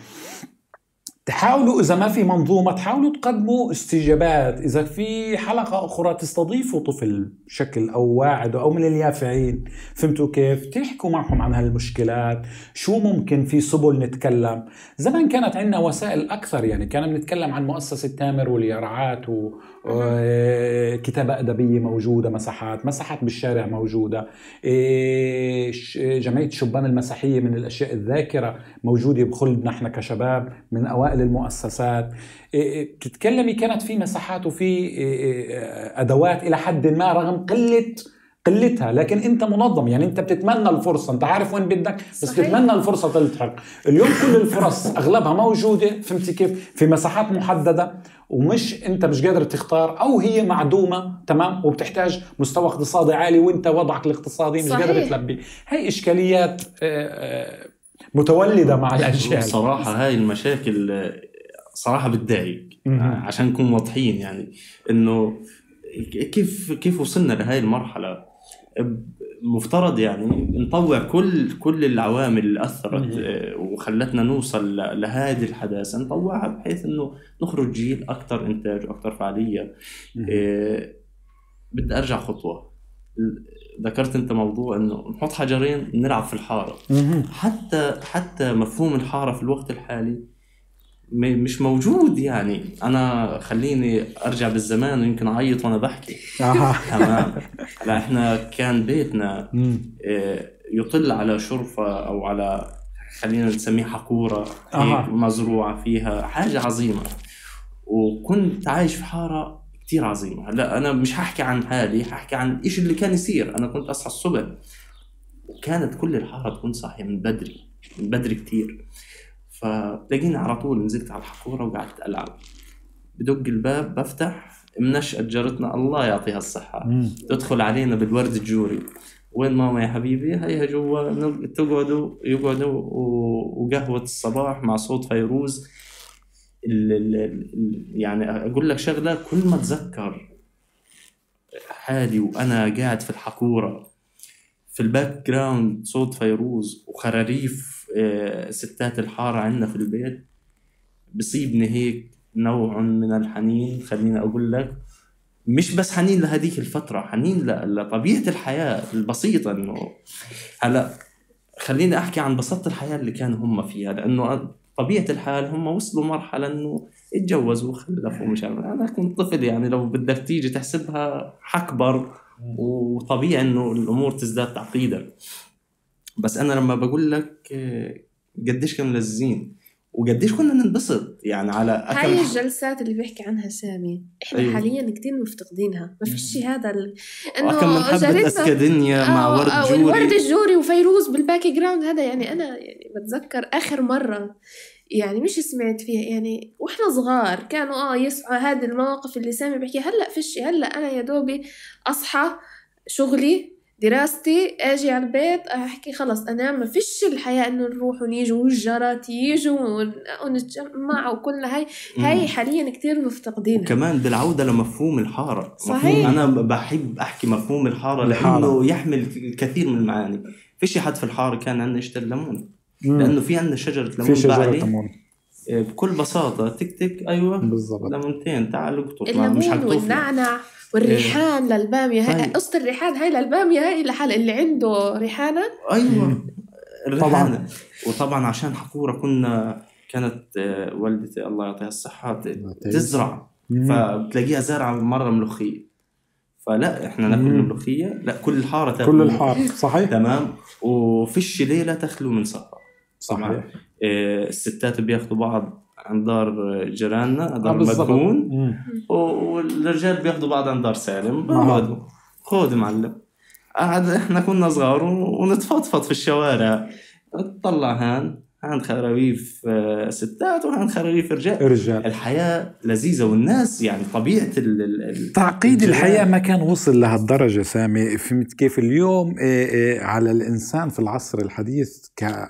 تحاولوا اذا ما في منظومه تحاولوا تقدموا استجابات اذا في حلقه اخرى تستضيفوا طفل بشكل او واعد او من اليافعين فهمتوا كيف تحكوا معهم عن هالمشكلات شو ممكن في سبل نتكلم زمان كانت عندنا وسائل اكثر يعني كان بنتكلم عن مؤسسه تامر واليرعات آه، كتابة ادبيه موجوده مساحات مساحات بالشارع موجوده إيه، جمعيه شبان المسيحيه من الاشياء الذاكره موجوده بخلدنا نحن كشباب من اوائل للمؤسسات بتتكلمي إيه، إيه، كانت في مساحات وفي إيه، ادوات الى حد ما رغم قله قلتها لكن انت منظم يعني انت بتتمنى الفرصه انت عارف وين بدك بس صحيح. الفرصه تلتحق اليوم كل الفرص اغلبها موجوده فهمتي كيف في مساحات محدده ومش انت مش قادر تختار او هي معدومه تمام وبتحتاج مستوى اقتصادي عالي وانت وضعك الاقتصادي مش صحيح. قادر تلبي هي اشكاليات آآ آه، آآ آه، متولده مع الاجيال صراحه هاي المشاكل صراحه بتضايق عشان نكون واضحين يعني انه كيف كيف وصلنا لهي المرحله مفترض يعني نطوع كل كل العوامل اللي اثرت آه، وخلتنا نوصل لهذه الحداثه نطوعها بحيث انه نخرج جيل اكثر انتاج واكثر فعاليه آه، بدي ارجع خطوه ذكرت انت موضوع انه نحط حجرين نلعب في الحاره حتى حتى مفهوم الحاره في الوقت الحالي مش موجود يعني انا خليني ارجع بالزمان ويمكن اعيط وانا بحكي <laughs> تمام لا احنا كان بيتنا آه، يطل على شرفه او على خلينا نسميه حقوره هيك مزروعه فيها حاجه عظيمه وكنت عايش في حاره كثير عظيمه هلا انا مش هحكي عن حالي هحكي عن الشيء اللي كان يصير انا كنت اصحى الصبح وكانت كل الحاره تكون صاحيه من بدري من بدري كثير فلاقيني على طول نزلت على الحقوره وقعدت العب بدق الباب بفتح منشأة جارتنا الله يعطيها الصحة تدخل علينا بالورد الجوري وين ماما يا حبيبي هيها جوا تقعدوا يقعدوا وقهوة الصباح مع صوت فيروز يعني اقول لك شغله كل ما اتذكر حالي وانا قاعد في الحقوره في الباك جراوند صوت فيروز وخراريف آه، ستات الحاره عندنا في البيت بصيبني هيك نوع من الحنين خليني اقول لك مش بس حنين لهذيك الفتره حنين لطبيعه الحياه البسيطه انه هلا خليني احكي عن بساطه الحياه اللي كانوا هم فيها لانه طبيعه الحال هم وصلوا مرحله انه اتجوزوا وخلفوا مش عارف انا كنت طفل يعني لو بدك تيجي تحسبها حكبر وطبيعي انه الامور تزداد تعقيدا بس انا لما بقول لك آه، قديش كانوا لذين وقديش كنا ننبسط يعني على أكل هاي الجلسات اللي بيحكي عنها سامي احنا أيوه. حاليا كتير مفتقدينها ما فيش هذا ال... آه، انه كم من حبة اسكادينيا أو مع آه، ورد أو آه، جوري ورد الجوري وفيروز بالباك جراوند هذا يعني انا يعني بتذكر اخر مره يعني مش سمعت فيها يعني واحنا صغار كانوا اه يسعوا هذه المواقف اللي سامي بيحكي هلا فيش هلا انا يا دوبي اصحى شغلي دراستي اجي على البيت احكي خلص انا ما فيش الحياه انه نروح ونيجي والجرات يجوا ونتجمع وكل هاي هاي حاليا كثير مفتقدينها كمان بالعوده لمفهوم الحاره صحيح انا بحب احكي مفهوم الحاره لانه يحمل كثير من المعاني فيش حد في الحاره كان عندنا يشتري ليمون لانه في عندنا شجره ليمون في شجره ليمون بكل بساطه تك تك ايوه بالظبط ليمونتين تعالوا اقطف مش حتقطف والنعنع والريحان إيه. للباميه هاي طيب. قصه الريحان هاي للباميه هاي لحال اللي عنده ريحانه ايوه طبعا وطبعا عشان حقوره كنا كانت آه، والدتي الله يعطيها الصحه تزرع فبتلاقيها زارعه مره ملوخيه فلا احنا ناكل الملوخيه لا كل الحاره تاكل كل الحاره صحيح تمام وفيش ليله تخلو من سفر صحيح آه، الستات بياخذوا بعض عند دار جيراننا دار آه، مدفون والرجال بياخذوا بعض عند دار سالم بقعدوا خود معلم قعد آه، احنا كنا صغار ونتفضفض في الشوارع تطلع هان عند خراويف آه، ستات وعند خراويف رجال رجال الحياه لذيذه والناس يعني طبيعه ال تعقيد الحياه ما كان وصل لهالدرجه سامي فهمت كيف اليوم إيه، إيه، على الانسان في العصر الحديث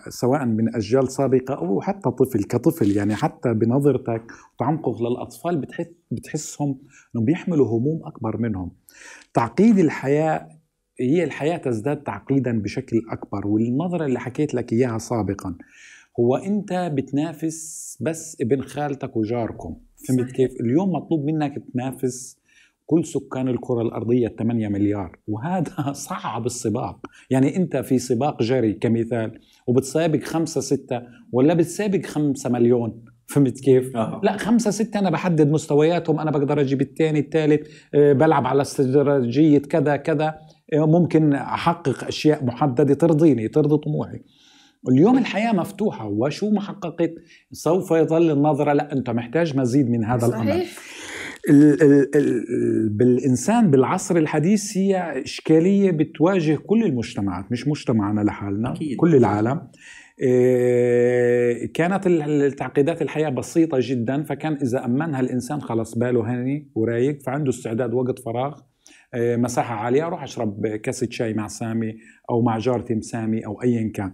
سواء من اجيال سابقه او حتى طفل كطفل يعني حتى بنظرتك وعمقك للاطفال بتحس بتحسهم انهم بيحملوا هموم اكبر منهم تعقيد الحياه هي الحياه تزداد تعقيدا بشكل اكبر والنظره اللي حكيت لك اياها سابقا هو انت بتنافس بس ابن خالتك وجاركم فهمت كيف اليوم مطلوب منك تنافس كل سكان الكره الارضيه 8 مليار وهذا <laughs> صعب السباق يعني انت في سباق جري كمثال وبتسابق خمسة ستة ولا بتسابق خمسة مليون فهمت كيف؟ آه. لا خمسة ستة أنا بحدد مستوياتهم أنا بقدر أجيب الثاني الثالث آه، بلعب على استراتيجية كذا كذا آه، ممكن أحقق أشياء محددة ترضيني ترضي طموحي اليوم الحياة مفتوحة وشو ما حققت سوف يظل النظرة لا أنت محتاج مزيد من هذا الأمر بالإنسان بالعصر الحديث هي إشكالية بتواجه كل المجتمعات مش مجتمعنا لحالنا أكيد. كل العالم آه، كانت التعقيدات الحياة بسيطة جدا فكان إذا أمنها الإنسان خلص باله هني ورايق فعنده استعداد وقت فراغ آه، مساحه عاليه اروح اشرب كاسه شاي مع سامي او مع جارتي مسامي او ايا كان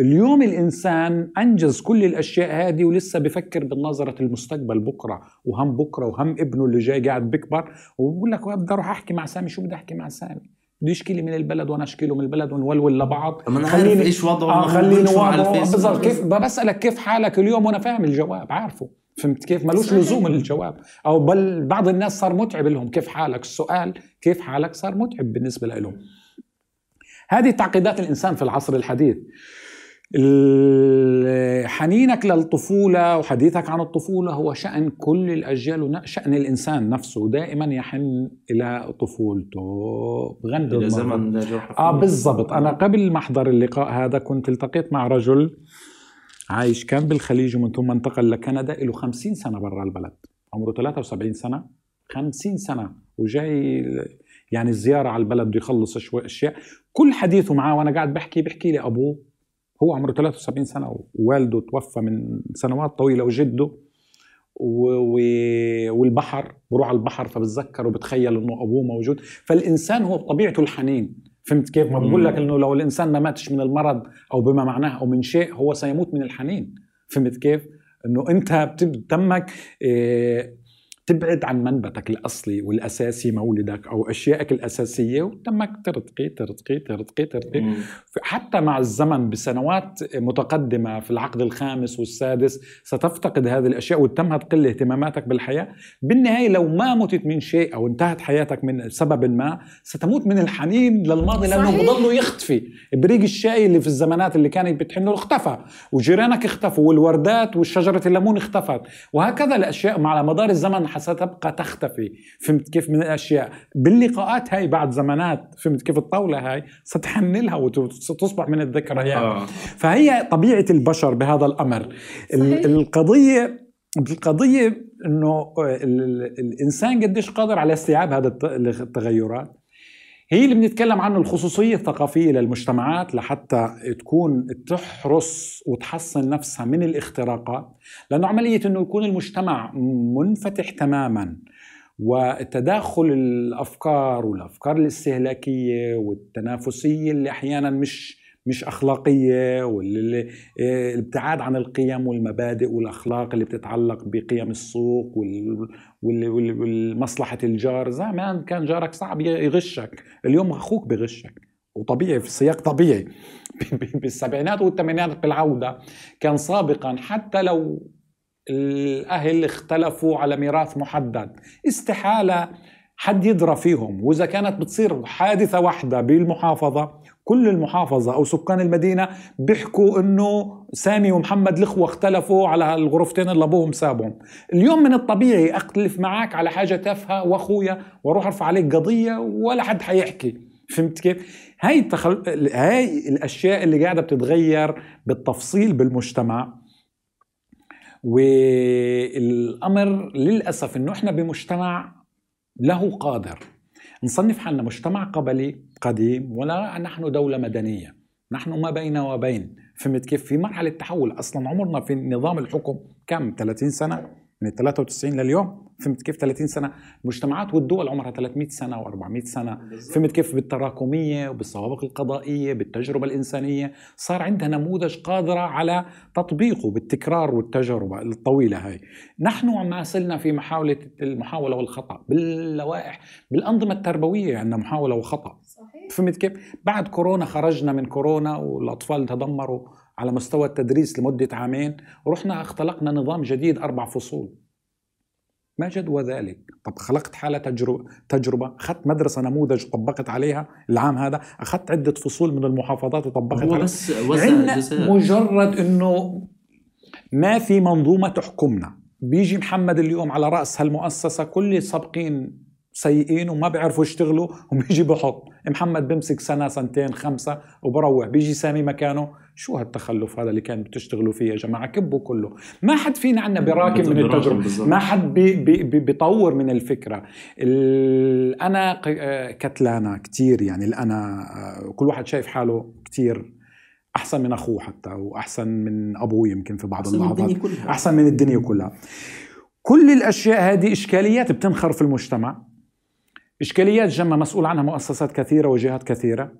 اليوم الانسان انجز كل الاشياء هذه ولسه بفكر بالنظره المستقبل بكره وهم بكره وهم ابنه اللي جاي قاعد بكبر وبقول لك بدي اروح احكي مع سامي شو بدي احكي مع سامي بده يشكي من البلد وانا اشكيله من البلد ونولول لبعض ما انا ايش وضعه اه خليني وضعه كيف بسالك كيف حالك اليوم وانا فاهم الجواب عارفه فهمت كيف ملوش لزوم الجواب او بل بعض الناس صار متعب لهم كيف حالك السؤال كيف حالك صار متعب بالنسبه لهم هذه تعقيدات الانسان في العصر الحديث حنينك للطفولة وحديثك عن الطفولة هو شأن كل الأجيال وشأن الإنسان نفسه دائما يحن إلى طفولته بغند إلى زمن آه بالضبط أنا قبل محضر اللقاء هذا كنت التقيت مع رجل عايش كان بالخليج ومن ثم انتقل لكندا له 50 سنة برا البلد عمره 73 سنة 50 سنة وجاي يعني الزيارة على البلد بده يخلص شوي أشياء كل حديثه معاه وأنا قاعد بحكي بحكي لي أبوه هو عمره 73 سنه ووالده توفى من سنوات طويله وجده و... والبحر بروح على البحر فبتذكر وبتخيل انه ابوه موجود فالانسان هو بطبيعته الحنين فهمت كيف ما بقول لك انه لو الانسان ما ماتش من المرض او بما معناه او من شيء هو سيموت من الحنين فهمت كيف انه انت بتمك تمك إيه تبعد عن منبتك الاصلي والاساسي مولدك او اشيائك الاساسيه وتمك ترتقي ترتقي ترتقي ترتقي حتى مع الزمن بسنوات متقدمه في العقد الخامس والسادس ستفتقد هذه الاشياء وتمها تقل اهتماماتك بالحياه بالنهايه لو ما متت من شيء او انتهت حياتك من سبب ما ستموت من الحنين للماضي صحيح. لانه بضله يختفي بريق الشاي اللي في الزمانات اللي كانت بتحنه اختفى وجيرانك اختفوا والوردات وشجره الليمون اختفت وهكذا الاشياء على مدار الزمن ستبقى تختفي فهمت كيف من الاشياء باللقاءات هاي بعد زمانات فهمت كيف الطاوله هاي ستحنلها وتصبح من الذكريات يعني. آه. فهي طبيعه البشر بهذا الامر صحيح. القضيه القضيه انه الانسان قديش قادر على استيعاب هذا التغيرات هي اللي بنتكلم عنه الخصوصية الثقافية للمجتمعات لحتى تكون تحرص وتحصن نفسها من الاختراقات لأنه عملية أنه يكون المجتمع منفتح تماما وتداخل الأفكار والأفكار الاستهلاكية والتنافسية اللي أحيانا مش مش اخلاقيه والابتعاد آه، عن القيم والمبادئ والاخلاق اللي بتتعلق بقيم السوق والمصلحه الجار زمان كان جارك صعب يغشك اليوم اخوك بغشك وطبيعي في السياق طبيعي <laughs> بالسبعينات والثمانينات بالعوده كان سابقا حتى لو الاهل اختلفوا على ميراث محدد استحاله حد يدرى فيهم واذا كانت بتصير حادثه واحده بالمحافظه كل المحافظة أو سكان المدينة بيحكوا أنه سامي ومحمد الإخوة اختلفوا على الغرفتين اللي أبوهم سابهم اليوم من الطبيعي أختلف معك على حاجة تافهة وأخويا وأروح أرفع عليك قضية ولا حد حيحكي فهمت كيف؟ هاي التخل... هاي الاشياء اللي قاعده بتتغير بالتفصيل بالمجتمع والامر للاسف انه احنا بمجتمع له قادر نصنف حالنا مجتمع قبلي قديم ولا نحن دولة مدنية نحن ما بين وبين فهمت كيف في مرحلة تحول أصلا عمرنا في نظام الحكم كم 30 سنة من ال 93 لليوم فهمت كيف 30 سنه المجتمعات والدول عمرها 300 سنه و400 سنه فهمت كيف بالتراكميه وبالسوابق القضائيه بالتجربه الانسانيه صار عندها نموذج قادره على تطبيقه بالتكرار والتجربه الطويله هاي نحن ما سلنا في محاوله المحاوله والخطا باللوائح بالانظمه التربويه عندنا محاوله وخطا صحيح. فهمت كيف بعد كورونا خرجنا من كورونا والاطفال تدمروا على مستوى التدريس لمدة عامين رحنا اختلقنا نظام جديد أربع فصول ما جدوى ذلك طب خلقت حالة تجربة, أخذت مدرسة نموذج طبقت عليها العام هذا أخذت عدة فصول من المحافظات وطبقت هو عليها بس عندنا مجرد أنه ما في منظومة تحكمنا بيجي محمد اليوم على رأس هالمؤسسة كل السابقين سيئين وما بيعرفوا يشتغلوا وبيجي بحط محمد بمسك سنه سنتين خمسه وبروح بيجي سامي مكانه شو هالتخلف هذا اللي كان بتشتغلوا فيه يا جماعه كبوا كله ما حد فينا عنا براكم من التجربه ما حد بي بي بي بيطور من الفكره انا آه، كتلانه كتير يعني انا آه، كل واحد شايف حاله كتير احسن من اخوه حتى واحسن من ابوه يمكن في بعض اللحظات احسن من الدنيا كلها كل الاشياء هذه اشكاليات بتنخر في المجتمع إشكاليات جمة مسؤول عنها مؤسسات كثيرة وجهات كثيرة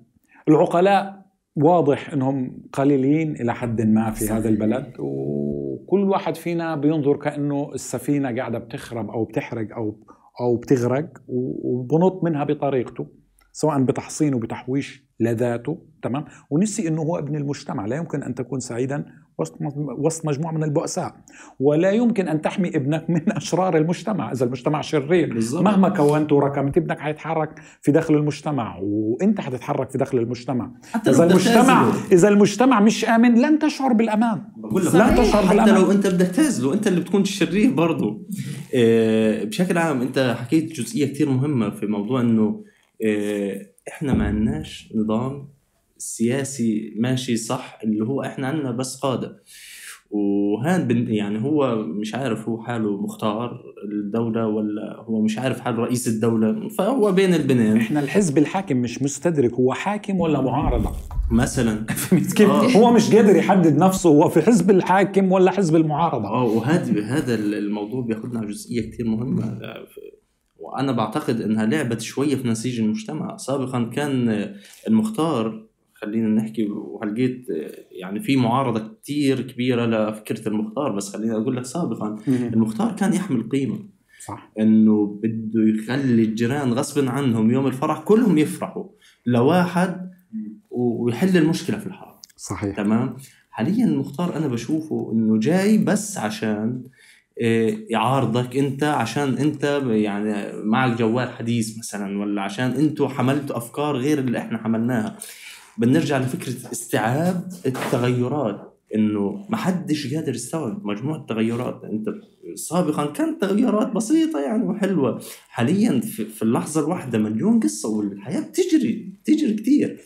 العقلاء واضح أنهم قليلين إلى حد ما في صحيح. هذا البلد وكل واحد فينا بينظر كأنه السفينة قاعدة بتخرب أو بتحرق أو أو بتغرق وبنط منها بطريقته سواء بتحصين وبتحويش لذاته تمام ونسي أنه هو ابن المجتمع لا يمكن أن تكون سعيدا وسط مجموعة من البؤساء ولا يمكن أن تحمي ابنك من أشرار المجتمع إذا المجتمع شرير بالزبط. مهما كونت وركمت ابنك حيتحرك في داخل المجتمع وأنت حتتحرك في داخل المجتمع إذا المجتمع تازله. إذا المجتمع مش آمن لن تشعر بالأمان لن تشعر حتى بالأمان. لو أنت بدك تهزله أنت اللي بتكون شرير برضه آه، بشكل عام أنت حكيت جزئية كتير مهمة في موضوع أنه آه، احنا ما عندناش نظام سياسي ماشي صح اللي هو احنا عندنا بس قاده وهان يعني هو مش عارف هو حاله مختار الدولة ولا هو مش عارف حاله رئيس الدولة فهو بين البنين احنا الحزب الحاكم مش مستدرك هو حاكم ولا معارضة مثلا <laughs> كيف آه. هو مش قادر يحدد نفسه هو في حزب الحاكم ولا حزب المعارضة اه وهذا هذا الموضوع بياخذنا على جزئية كثير مهمة وانا بعتقد انها لعبت شوية في نسيج المجتمع سابقا كان المختار خلينا نحكي وهلقيت يعني في معارضه كثير كبيره لفكره المختار بس خليني اقول لك سابقا المختار كان يحمل قيمه صح انه بده يخلي الجيران غصبا عنهم يوم الفرح كلهم يفرحوا لواحد ويحل المشكله في الحاره صحيح تمام حاليا المختار انا بشوفه انه جاي بس عشان آه، يعارضك انت عشان انت يعني معك جوال حديث مثلا ولا عشان انتوا حملتوا افكار غير اللي احنا حملناها بنرجع لفكره استيعاب التغيرات انه ما حدش قادر يستوعب مجموعه التغيرات انت سابقا كانت تغيرات بسيطه يعني وحلوه حاليا في اللحظه الواحده مليون قصه والحياه بتجري بتجري كثير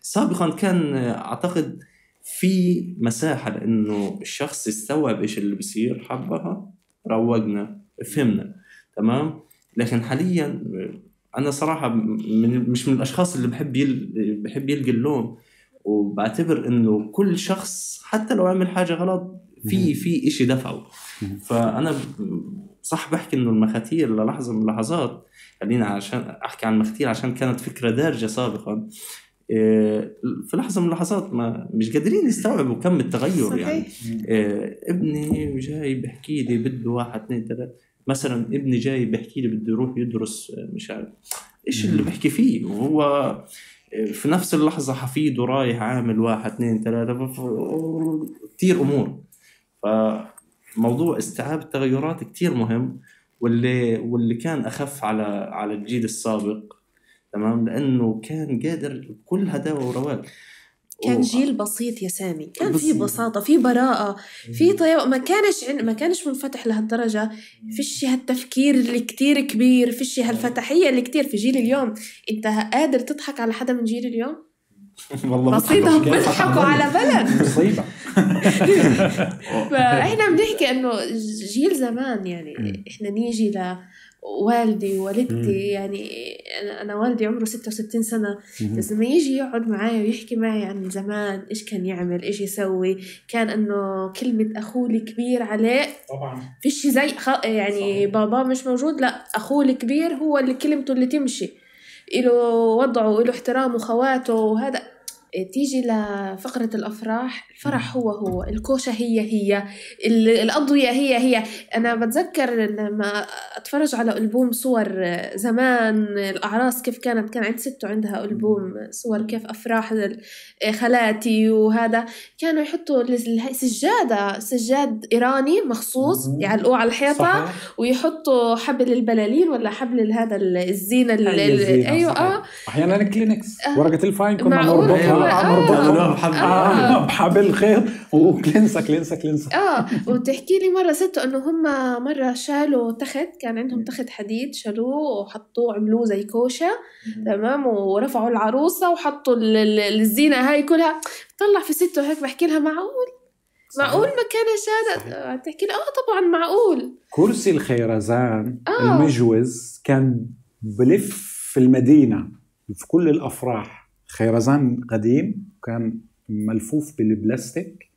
سابقا كان اعتقد في مساحه لانه الشخص يستوعب ايش اللي بيصير حبها روقنا فهمنا تمام لكن حاليا انا صراحه من مش من الاشخاص اللي بحب يل... بحب يلقي اللوم وبعتبر انه كل شخص حتى لو عمل حاجه غلط في في شيء دفعه فانا صح بحكي انه المخاتير للحظه من اللحظات خلينا عشان احكي عن المخاتير عشان كانت فكره دارجه سابقا آه، في لحظه من اللحظات ما مش قادرين يستوعبوا كم التغير يعني. صحيح. يعني ابني جاي بحكي لي بده واحد اثنين ثلاث مثلا ابني جاي بيحكي لي بده يروح يدرس آه، مش عارف ايش اللي بحكي فيه وهو آه، في نفس اللحظة حفيده رايح عامل واحد اثنين ثلاثة كثير أمور فموضوع استيعاب التغيرات كثير مهم واللي واللي كان أخف على على الجيل السابق تمام لأنه كان قادر بكل هداوة ورواق كان جيل بسيط يا سامي كان في بساطة في براءة في طيب ما كانش ما كانش منفتح لهالدرجة فيش هالتفكير اللي كتير كبير فيش هالفتحية اللي كتير في جيل اليوم انت قادر تضحك على حدا من جيل اليوم <laughs> والله بسيطة بيضحكوا على بلد <laughs> مصيبة <laughs> فاحنا بنحكي انه جيل زمان يعني احنا نيجي ل والدي ووالدتي يعني انا والدي عمره 66 سنه بس لما يجي يقعد معي ويحكي معي عن زمان ايش كان يعمل ايش يسوي كان انه كلمه اخوه الكبير عليه طبعا فيش زي يعني صحيح. بابا مش موجود لا اخوه الكبير هو اللي كلمته اللي تمشي له وضعه له احترامه خواته وهذا تيجي لفقرة الأفراح الفرح هو هو الكوشة هي هي الأضوية هي هي أنا بتذكر لما أتفرج على ألبوم صور زمان الأعراس كيف كانت كان عند ست عندها ألبوم صور كيف أفراح خالاتي وهذا كانوا يحطوا سجادة سجاد إيراني مخصوص يعلقوه يعني على الحيطة صحيح. ويحطوا حبل البلالين ولا حبل هذا الزينة أيوة آه. أحيانا كلينكس آه. ورقة الفاين كنا نربطها نربطها بحبل الخير <laughs> وكلنسا كلنسا كلنسا اه وتحكي لي مره ست انه هم مره شالوا تخت كان عندهم تخت حديد شالوه وحطوه عملوه زي كوشه تمام ورفعوا العروسه وحطوا الزينه هاي كلها طلع في سته هيك بحكي لها معقول معقول ما كان هذا تحكي لي اه طبعا معقول كرسي الخيرزان آه. المجوز كان بلف في المدينه في كل الافراح خيرزان قديم كان ملفوف بالبلاستيك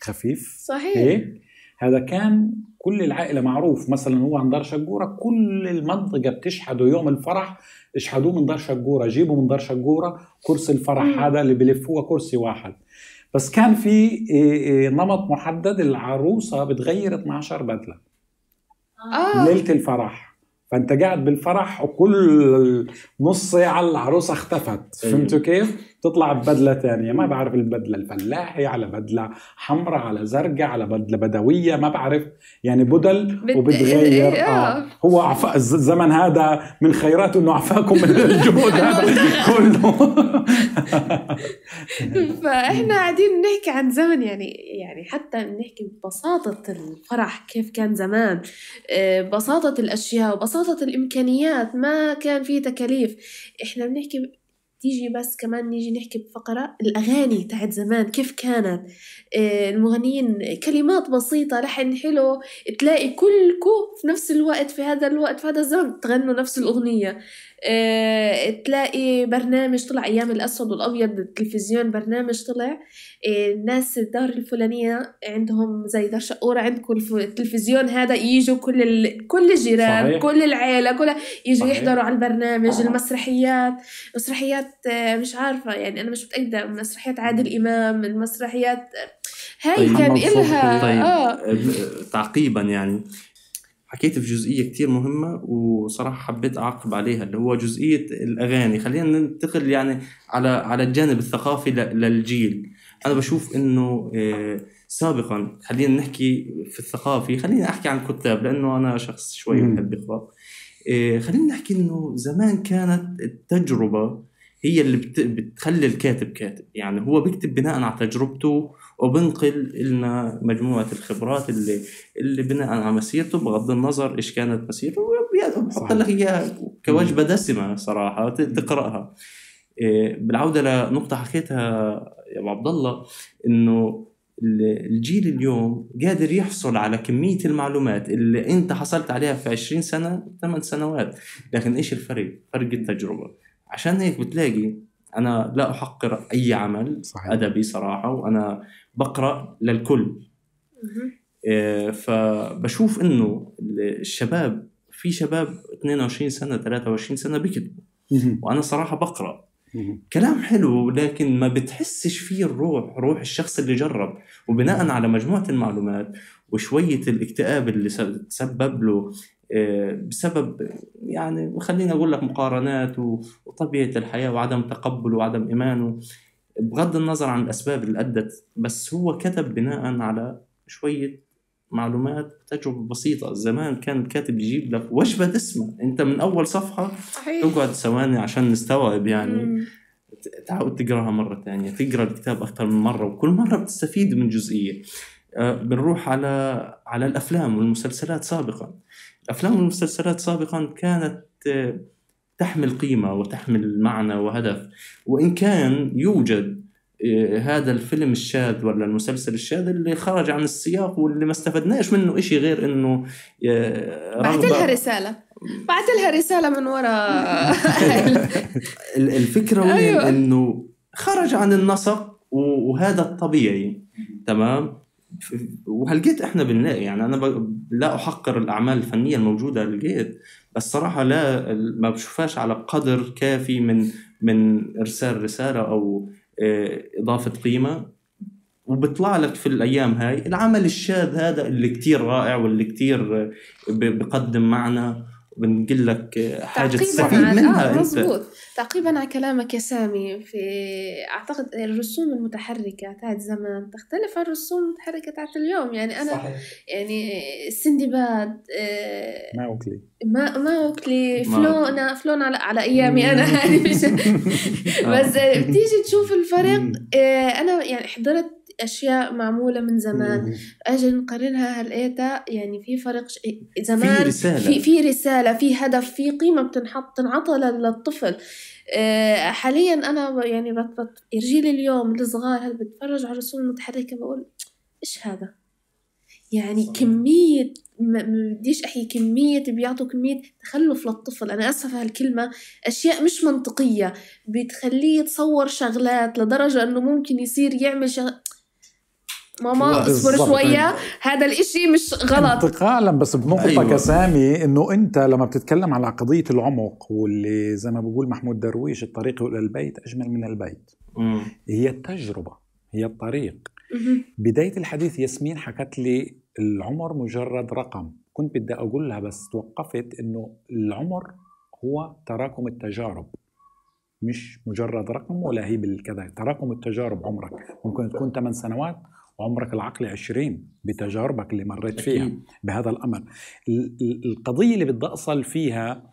خفيف صحيح هيك إيه؟ هذا كان كل العائلة معروف مثلا هو عند دار شقورة كل المنطقة بتشحدوا يوم الفرح اشحدوه من دار شقورة جيبوا من دار شقورة كرسي الفرح مم. هذا اللي بلفوه كرسي واحد بس كان في إيه، إيه، نمط محدد العروسة بتغير 12 بدلة آه. ليلة الفرح فانت قاعد بالفرح وكل نص ساعة العروسة اختفت فهمتوا كيف؟ تطلع ببدله ثانيه ما بعرف البدله الفلاحي على بدله حمراء على زرقاء على بدله بدويه ما بعرف يعني بدل وبتغير إيه، آه. آه. هو عفا الزمن هذا من خيراته انه عفاكم من الجهود هذا <laughs> كله <laughs> فاحنا قاعدين بنحكي عن زمن يعني يعني حتى بنحكي ببساطه الفرح كيف كان زمان آه، بساطه الاشياء وبساطه الامكانيات ما كان في تكاليف احنا بنحكي تيجي بس كمان نيجي نحكي بفقرة الأغاني تاعت زمان كيف كانت آه، المغنيين كلمات بسيطة لحن حلو تلاقي كلكو في نفس الوقت في هذا الوقت في هذا الزمن تغنوا نفس الأغنية آه، تلاقي برنامج طلع ايام الاسود والابيض التلفزيون برنامج طلع آه، الناس الدار الفلانيه عندهم زي دار شقوره عندكم التلفزيون هذا يجوا كل ال... كل الجيران صحيح. كل العيله كلها يجوا صحيح. يحضروا على البرنامج آه. المسرحيات مسرحيات آه، مش عارفه يعني انا مش متاكده مسرحيات عادل امام المسرحيات هاي طيب كان إلها طيب. آه. تعقيبا يعني حكيت في جزئيه كتير مهمه وصراحه حبيت اعقب عليها اللي هو جزئيه الاغاني خلينا ننتقل يعني على على الجانب الثقافي للجيل انا بشوف انه آه، سابقا خلينا نحكي في الثقافي خلينا احكي عن الكتاب لانه انا شخص شوي بحب اقرا آه، خلينا نحكي انه زمان كانت التجربه هي اللي بتخلي الكاتب كاتب يعني هو بيكتب بناء على تجربته وبنقل لنا مجموعه الخبرات اللي اللي بناء على مسيرته بغض النظر ايش كانت مسيرته بحط لك اياها كوجبه دسمه صراحه تقراها إيه، بالعوده لنقطه حكيتها يا ابو عبد الله انه الجيل اليوم قادر يحصل على كمية المعلومات اللي أنت حصلت عليها في 20 سنة 8 سنوات لكن إيش الفرق؟ فرق التجربة عشان هيك بتلاقي انا لا احقر اي عمل صحيح. ادبي صراحه وانا بقرا للكل إيه فبشوف انه الشباب في شباب 22 سنه 23 سنه بيكتبوا وانا صراحه بقرا كلام حلو لكن ما بتحسش فيه الروح روح الشخص اللي جرب وبناء على مجموعه المعلومات وشويه الاكتئاب اللي سبب له آه، بسبب يعني خلينا اقول لك مقارنات وطبيعه الحياه وعدم تقبله وعدم ايمانه بغض النظر عن الاسباب اللي ادت بس هو كتب بناء على شويه معلومات تجربة بسيطة زمان كان الكاتب يجيب لك وجبة بتسمع انت من اول صفحة صحيح. تقعد ثواني عشان نستوعب يعني مم. تعود تقراها مرة ثانية تقرا الكتاب اكثر من مرة وكل مرة بتستفيد من جزئية آه، بنروح على على الافلام والمسلسلات سابقا أفلام المسلسلات سابقا كانت آه، تحمل قيمة وتحمل معنى وهدف وإن كان يوجد آه، هذا الفيلم الشاذ ولا المسلسل الشاذ اللي خرج عن السياق واللي ما استفدناش منه شيء غير إنه آه، بعت لها رسالة بعت لها رسالة من وراء الفكرة أيوة. إنه خرج عن النسق وهذا الطبيعي تمام وهلقيت احنا بنلاقي يعني انا لا احقر الاعمال الفنيه الموجوده لقيت بس صراحه لا ما بشوفهاش على قدر كافي من من ارسال رساله او آه، اضافه قيمه وبطلع لك في الايام هاي العمل الشاذ هذا اللي كتير رائع واللي كتير بقدم معنى بنقول لك حاجه تستفيد منها آه مزبوط. تعقيبا على كلامك يا سامي في اعتقد الرسوم المتحركه تاعت زمان تختلف عن الرسوم المتحركه تاعت اليوم يعني انا صحيح. يعني السندباد آه، ماوكلي ما ماوكلي فلونا فلونا على, على ايامي انا <laughs> بس بتيجي <laughs> آه. تشوف الفرق آه، انا يعني حضرت اشياء معموله من زمان اجي نقارنها هالايتا يعني في فرق ش... زمان في رساله في, في رساله في هدف في قيمه بتنحط تنعطى للطفل آه، حاليا انا يعني بت... رجيل اليوم الصغار هل بتفرج على الرسوم المتحركه بقول ايش هذا يعني صحيح. كمية ما بديش احكي كمية بيعطوا كمية تخلف للطفل انا اسفة هالكلمة اشياء مش منطقية بتخليه يتصور شغلات لدرجة انه ممكن يصير يعمل شغلات ماما اصبر شويه أيوة. هذا الاشي مش غلط انتقالا بس بنقطه أيوة. كسامي انه انت لما بتتكلم على قضيه العمق واللي زي ما بقول محمود درويش الطريق الى البيت اجمل من البيت مم. هي التجربه هي الطريق مم. بدايه الحديث ياسمين حكت لي العمر مجرد رقم كنت بدي اقول لها بس توقفت انه العمر هو تراكم التجارب مش مجرد رقم ولا هي بالكذا تراكم التجارب عمرك ممكن تكون 8 سنوات عمرك العقلي 20 بتجاربك اللي مريت فيها بهذا الامر القضيه اللي بدي اصل فيها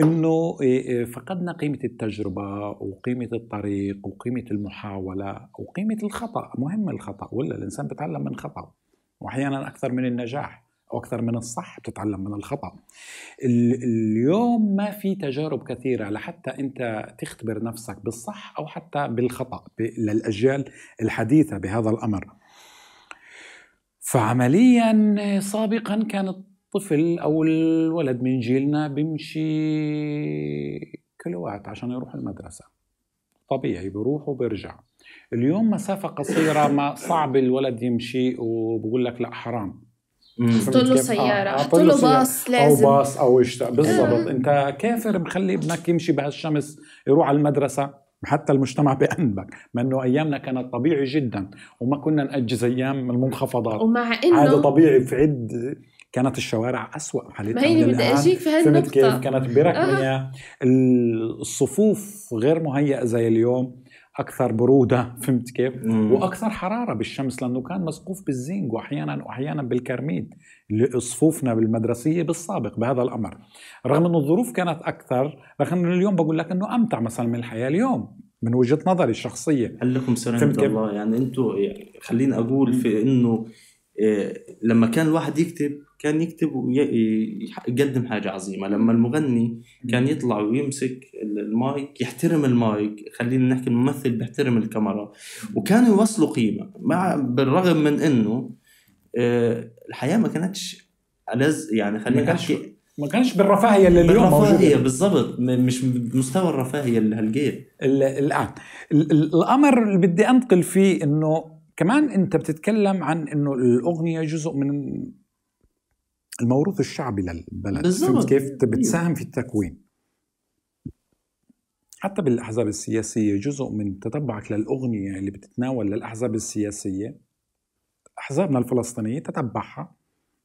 انه إيه، إيه، فقدنا قيمه التجربه وقيمه الطريق وقيمه المحاوله وقيمه الخطا مهم الخطا ولا الانسان بيتعلم من خطأ واحيانا اكثر من النجاح او اكثر من الصح بتتعلم من الخطا اليوم ما في تجارب كثيره لحتى انت تختبر نفسك بالصح او حتى بالخطا للاجيال الحديثه بهذا الامر فعمليا آه، سابقا كان الطفل او الولد من جيلنا بيمشي كيلوات عشان يروح المدرسه طبيعي بيروح وبيرجع اليوم مسافة قصيرة ما صعب الولد يمشي وبقول لك لا حرام احط له آه، سيارة احط له باص لازم او باص او اشتا بالضبط انت كافر مخلي ابنك يمشي بهالشمس يروح على المدرسة حتى المجتمع <laughs> بأنبك ما انه ايامنا كانت طبيعي جدا وما كنا نأجز ايام من المنخفضات ومع انه هذا طبيعي في عد كانت الشوارع أسوأ حالتها ما هي بدي اجيك في هالنقطة كيف كانت برك آه. الصفوف غير مهيئة زي اليوم اكثر بروده فهمت كيف؟ مم. واكثر حراره بالشمس لانه كان مسقوف بالزنك واحيانا واحيانا بالكرميد صفوفنا بالمدرسيه بالسابق بهذا الامر رغم انه الظروف كانت اكثر رغم انه اليوم بقول لك انه امتع مثلا من الحياه اليوم من وجهه نظري الشخصيه لكم سلامة الله يعني انتم خليني اقول في انه إيه، لما كان الواحد يكتب كان يكتب ويقدم حاجة عظيمة لما المغني كان يطلع ويمسك المايك يحترم المايك خلينا نحكي الممثل بيحترم الكاميرا وكانوا يوصلوا قيمة مع بالرغم من انه إيه، الحياة ما كانتش ألز يعني خلينا نحكي ما كانش بالرفاهيه اللي اليوم موجوده بالضبط مش بمستوى الرفاهيه اللي هالجيل الان الامر اللي بدي انقل فيه انه كمان انت بتتكلم عن انه الاغنيه جزء من الموروث الشعبي للبلد بالزبط. كيف بتساهم في التكوين حتى بالاحزاب السياسيه جزء من تتبعك للاغنيه اللي بتتناول للاحزاب السياسيه احزابنا الفلسطينيه تتبعها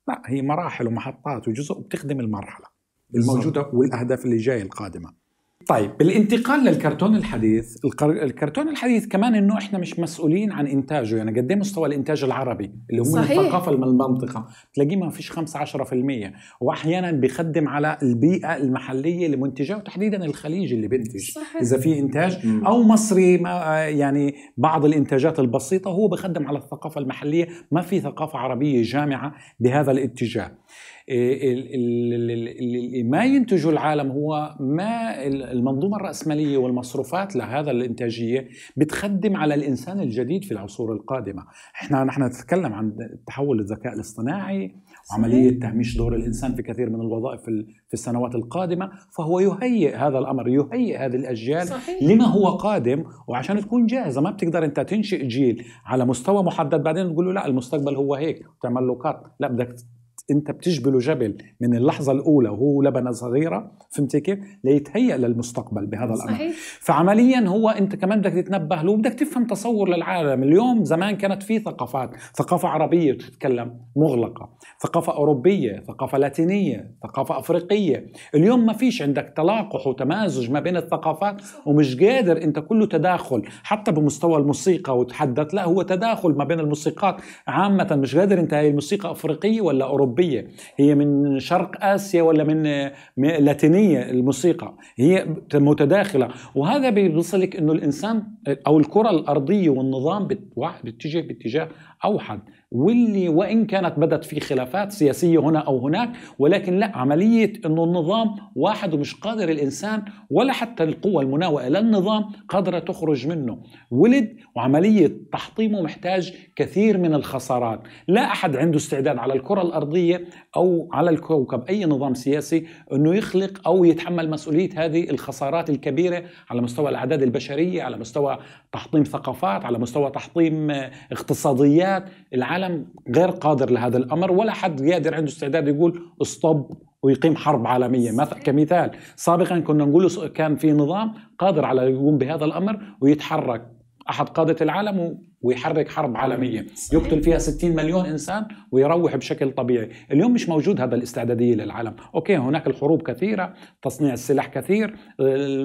لا هي مراحل ومحطات وجزء بتخدم المرحله الموجوده والاهداف اللي جايه القادمه طيب بالانتقال للكرتون الحديث الكرتون الحديث كمان انه احنا مش مسؤولين عن انتاجه يعني قد ايه مستوى الانتاج العربي اللي هو الثقافه من المنطقه تلاقيه ما فيش 5 10% واحيانا بيخدم على البيئه المحليه لمنتجه وتحديدا الخليج اللي بينتج صحيح. اذا في انتاج او مصري ما يعني بعض الانتاجات البسيطه هو بخدم على الثقافه المحليه ما في ثقافه عربيه جامعه بهذا الاتجاه إيه، إيه، اللي ما ينتجه العالم هو ما المنظومة الرأسمالية والمصروفات لهذا الإنتاجية بتخدم على الإنسان الجديد في العصور القادمة احنا نحن نتكلم عن تحول الذكاء الاصطناعي وعملية تهميش دور الإنسان في كثير من الوظائف في السنوات القادمة فهو يهيئ هذا الأمر يهيئ هذه الأجيال صحيح. لما هو قادم وعشان تكون جاهزة ما بتقدر أنت تنشئ جيل على مستوى محدد بعدين تقول له لا المستقبل هو هيك وتعمل له كات لا بدك انت بتجبله جبل من اللحظه الاولى وهو لبنه صغيره فهمتي كيف؟ ليتهيأ للمستقبل بهذا الامر صحيح. فعمليا هو انت كمان بدك تتنبه له وبدك تفهم تصور للعالم اليوم زمان كانت في ثقافات ثقافه عربيه تتكلم مغلقه ثقافه اوروبيه ثقافه لاتينيه ثقافه افريقيه اليوم ما فيش عندك تلاقح وتمازج ما بين الثقافات ومش قادر انت كله تداخل حتى بمستوى الموسيقى وتحدث لا هو تداخل ما بين الموسيقات عامه مش قادر انت هاي الموسيقى افريقيه ولا اوروبيه أوروبية هي من شرق آسيا ولا من لاتينية الموسيقى هي متداخلة وهذا بيوصلك أنه الإنسان أو الكرة الأرضية والنظام بتتجه باتجاه أوحد واللي وان كانت بدت في خلافات سياسيه هنا او هناك ولكن لا عمليه انه النظام واحد ومش قادر الانسان ولا حتى القوى المناوئه للنظام قادره تخرج منه ولد وعمليه تحطيمه محتاج كثير من الخسارات لا احد عنده استعداد على الكره الارضيه او على الكوكب اي نظام سياسي انه يخلق او يتحمل مسؤوليه هذه الخسارات الكبيره على مستوى الاعداد البشريه على مستوى تحطيم ثقافات على مستوى تحطيم آه، اقتصاديات العالم غير قادر لهذا الامر ولا حد قادر عنده استعداد يقول استوب ويقيم حرب عالمية كمثال سابقا كنا نقول كان في نظام قادر على يقوم بهذا الأمر ويتحرك احد قاده العالم ويحرك حرب عالميه صحيح. يقتل فيها 60 مليون انسان ويروح بشكل طبيعي اليوم مش موجود هذا الاستعداديه للعالم اوكي هناك الحروب كثيره تصنيع السلاح كثير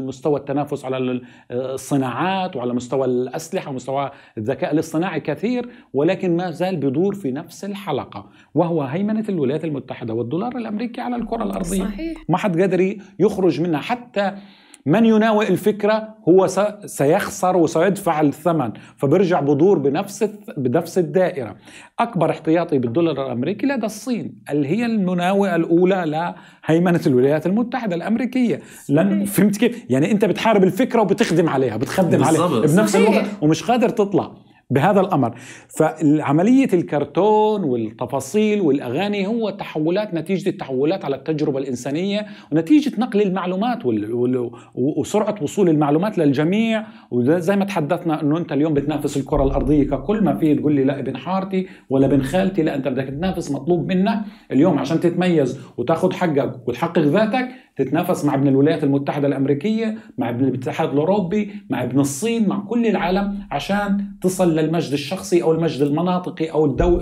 مستوى التنافس على الصناعات وعلى مستوى الاسلحه ومستوى الذكاء الاصطناعي كثير ولكن ما زال بدور في نفس الحلقه وهو هيمنه الولايات المتحده والدولار الامريكي على الكره الارضيه صحيح. ما حد قادر يخرج منها حتى من يناوئ الفكرة هو سيخسر وسيدفع الثمن فبرجع بدور بنفس بنفس الدائرة أكبر احتياطي بالدولار الأمريكي لدى الصين اللي هي المناوئة الأولى لهيمنة الولايات المتحدة الأمريكية لن فهمت كيف يعني أنت بتحارب الفكرة وبتخدم عليها بتخدم عليها بنفس الوقت ومش قادر تطلع بهذا الامر فعمليه الكرتون والتفاصيل والاغاني هو تحولات نتيجه التحولات على التجربه الانسانيه ونتيجه نقل المعلومات وسرعه وصول المعلومات للجميع وزي ما تحدثنا انه انت اليوم بتنافس الكره الارضيه ككل ما في تقول لي لا ابن حارتي ولا ابن خالتي لا انت بدك تنافس مطلوب منك اليوم عشان تتميز وتاخذ حقك وتحقق ذاتك تتنافس مع ابن الولايات المتحدة الأمريكية مع ابن الاتحاد الأوروبي مع ابن الصين مع كل العالم عشان تصل للمجد الشخصي أو المجد المناطقي أو الدو...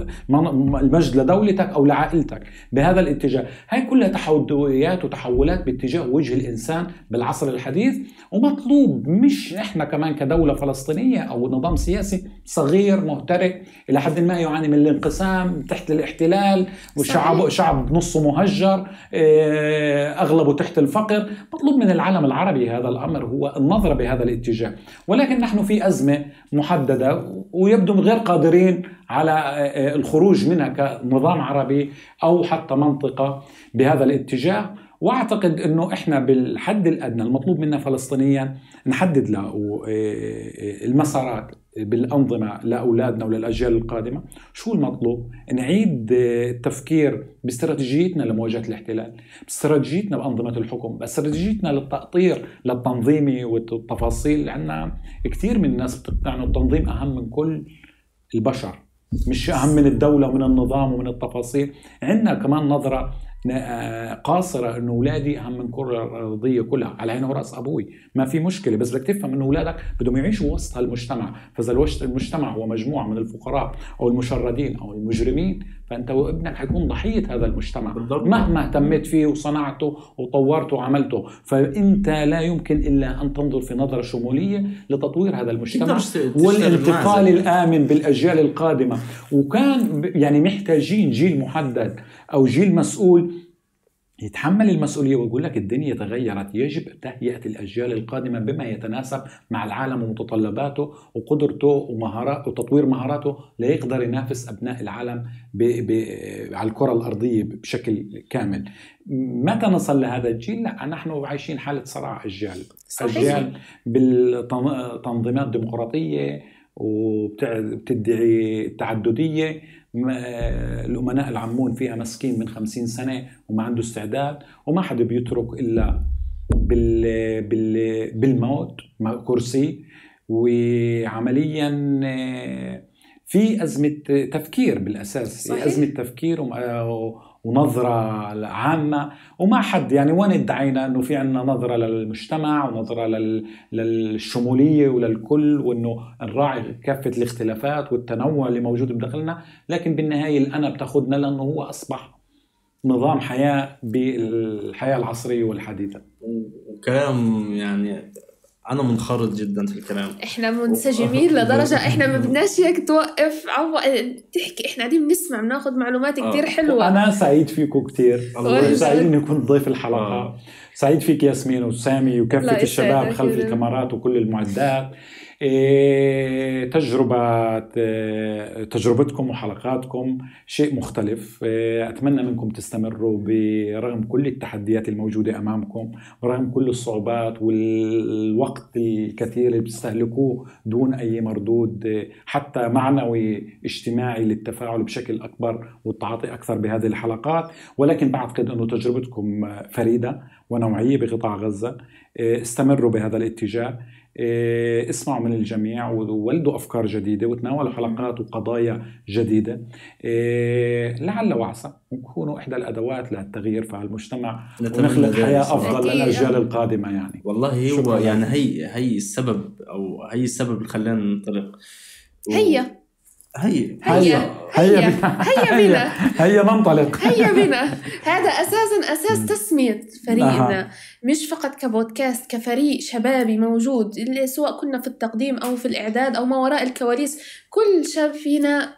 المجد لدولتك أو لعائلتك بهذا الاتجاه هاي كلها تحديات وتحولات باتجاه وجه الإنسان بالعصر الحديث ومطلوب مش إحنا كمان كدولة فلسطينية أو نظام سياسي صغير مهترئ إلى حد ما يعاني من الانقسام تحت الاحتلال وشعب شعب نصه مهجر آه، أغلبه أضرحة الفقر مطلوب من العالم العربي هذا الأمر هو النظرة بهذا الاتجاه ولكن نحن في أزمة محددة ويبدو غير قادرين على آه، آه، الخروج منها كنظام عربي أو حتى منطقة بهذا الاتجاه واعتقد انه احنا بالحد الادنى المطلوب منا فلسطينيا نحدد له إيه، إيه، المسارات بالانظمه لاولادنا وللاجيال القادمه، شو المطلوب؟ نعيد إيه، التفكير باستراتيجيتنا لمواجهه الاحتلال، باستراتيجيتنا بانظمه الحكم، باستراتيجيتنا للتاطير للتنظيمي والتفاصيل عندنا كثير من الناس انه التنظيم اهم من كل البشر، مش اهم من الدوله ومن النظام ومن التفاصيل، عندنا كمان نظره قاصره انه اولادي اهم من كرة الارضيه كلها على عيني وراس ابوي ما في مشكله بس بدك تفهم انه اولادك بدهم يعيشوا وسط هالمجتمع فاذا المجتمع هو مجموعه من الفقراء او المشردين او المجرمين فانت وابنك حيكون ضحيه هذا المجتمع بالضبط. مهما اهتميت فيه وصنعته وطورته وعملته فانت لا يمكن الا ان تنظر في نظره شموليه لتطوير هذا المجتمع والانتقال الامن بالاجيال القادمه وكان يعني محتاجين جيل محدد او جيل مسؤول يتحمل المسؤوليه ويقول لك الدنيا تغيرت يجب تهيئه الاجيال القادمه بما يتناسب مع العالم ومتطلباته وقدرته ومهاراته وتطوير مهاراته ليقدر ينافس ابناء العالم ب... ب... على الكره الارضيه بشكل كامل. متى نصل لهذا الجيل؟ لا نحن عايشين حاله صراع اجيال. اجيال بالتنظيمات الديمقراطيه وبتدعي التعدديه الأمناء العمون فيها مسكين من خمسين سنة وما عنده استعداد وما حدا بيترك إلا بال بال بالموت كرسي وعمليا آه، في أزمة تفكير بالأساس صحيح. أزمة تفكير آه، ونظرة عامة وما حد يعني وين ادعينا انه في عندنا نظرة للمجتمع ونظرة لل... للشمولية وللكل وانه نراعي كافة الاختلافات والتنوع اللي موجود بداخلنا لكن بالنهاية الأنا بتاخذنا لأنه هو أصبح نظام حياة بالحياة العصرية والحديثة وكلام يعني انا منخرط جدا في الكلام احنا منسجمين لدرجه <laughs> احنا ما بدناش اياك توقف عو... تحكي احنا قاعدين بنسمع بناخذ معلومات آه. كثير حلوه انا سعيد فيكم كثير سعيد اني كنت ضيف الحلقه آه. سعيد فيك ياسمين وسامي وكافه الشباب خلف الكاميرات وكل المعدات إيه، تجربة إيه، تجربتكم وحلقاتكم شيء مختلف إيه، أتمنى منكم تستمروا برغم كل التحديات الموجودة أمامكم ورغم كل الصعوبات والوقت الكثير اللي بتستهلكوه دون أي مردود حتى معنوي اجتماعي للتفاعل بشكل أكبر والتعاطي أكثر بهذه الحلقات ولكن بعتقد أنه تجربتكم فريدة ونوعية بقطاع غزة استمروا بهذا الاتجاه إيه، اسمعوا من الجميع وولدوا افكار جديده وتناولوا حلقات وقضايا جديده إيه، لعل وعسى نكونوا احدى الادوات للتغيير في المجتمع ونخلق حياه افضل للاجيال القادمه يعني والله هو يعني هي هي السبب او هي السبب اللي خلانا ننطلق هي هي هي هيا بنا هيا بنا هيا ننطلق هيا بنا <laughs> هذا اساسا اساس تسميه فريقنا مش فقط كبودكاست كفريق شبابي موجود اللي سواء كنا في التقديم او في الاعداد او ما وراء الكواليس كل شاب فينا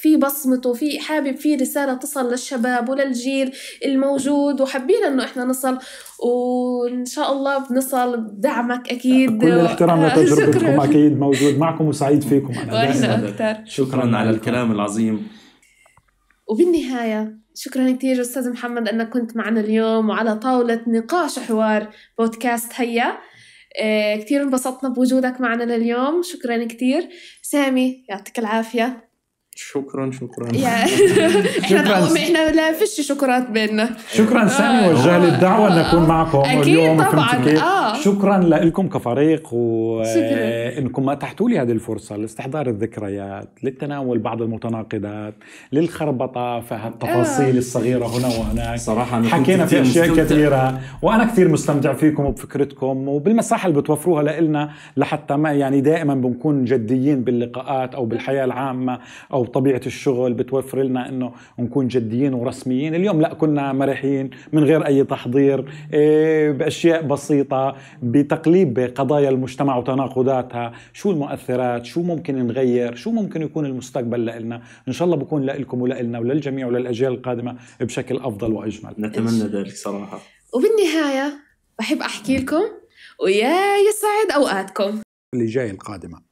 في بصمته في حابب في رساله تصل للشباب وللجيل الموجود وحبينا انه احنا نصل وان شاء الله بنصل بدعمك اكيد كل الاحترام <laughs> لتجربتكم اكيد موجود معكم وسعيد فيكم انا شكرا على الكلام العظيم العظيم وبالنهاية شكرا كثير أستاذ محمد أنك كنت معنا اليوم وعلى طاولة نقاش حوار بودكاست هيا إيه، كثير انبسطنا بوجودك معنا لليوم شكرا كثير سامي يعطيك العافية شكرا شكرا <laughs> احنا احنا لا فيش شكرات بيننا شكرا آه. سامي وجه لي الدعوه ان اكون معكم أكيد اليوم طبعا كيف؟ آه. شكرا لكم كفريق وانكم آه، اتحتوا لي هذه الفرصه لاستحضار الذكريات للتناول بعض المتناقضات للخربطه في هالتفاصيل الصغيره هنا وهناك صراحه حكينا في اشياء كثيره وانا كثير مستمتع فيكم وبفكرتكم وبالمساحه اللي بتوفروها لنا لحتى ما يعني دائما بنكون جديين باللقاءات او بالحياه العامه او او طبيعه الشغل بتوفر لنا انه نكون جديين ورسميين اليوم لا كنا مرحين من غير اي تحضير إيه، باشياء بسيطه بتقليب قضايا المجتمع وتناقضاتها شو المؤثرات شو ممكن نغير شو ممكن يكون المستقبل لنا ان شاء الله بكون لكم ولنا وللجميع وللاجيال القادمه بشكل افضل واجمل نتمنى ذلك صراحه وبالنهايه بحب احكي لكم ويا يسعد اوقاتكم اللي جاي القادمه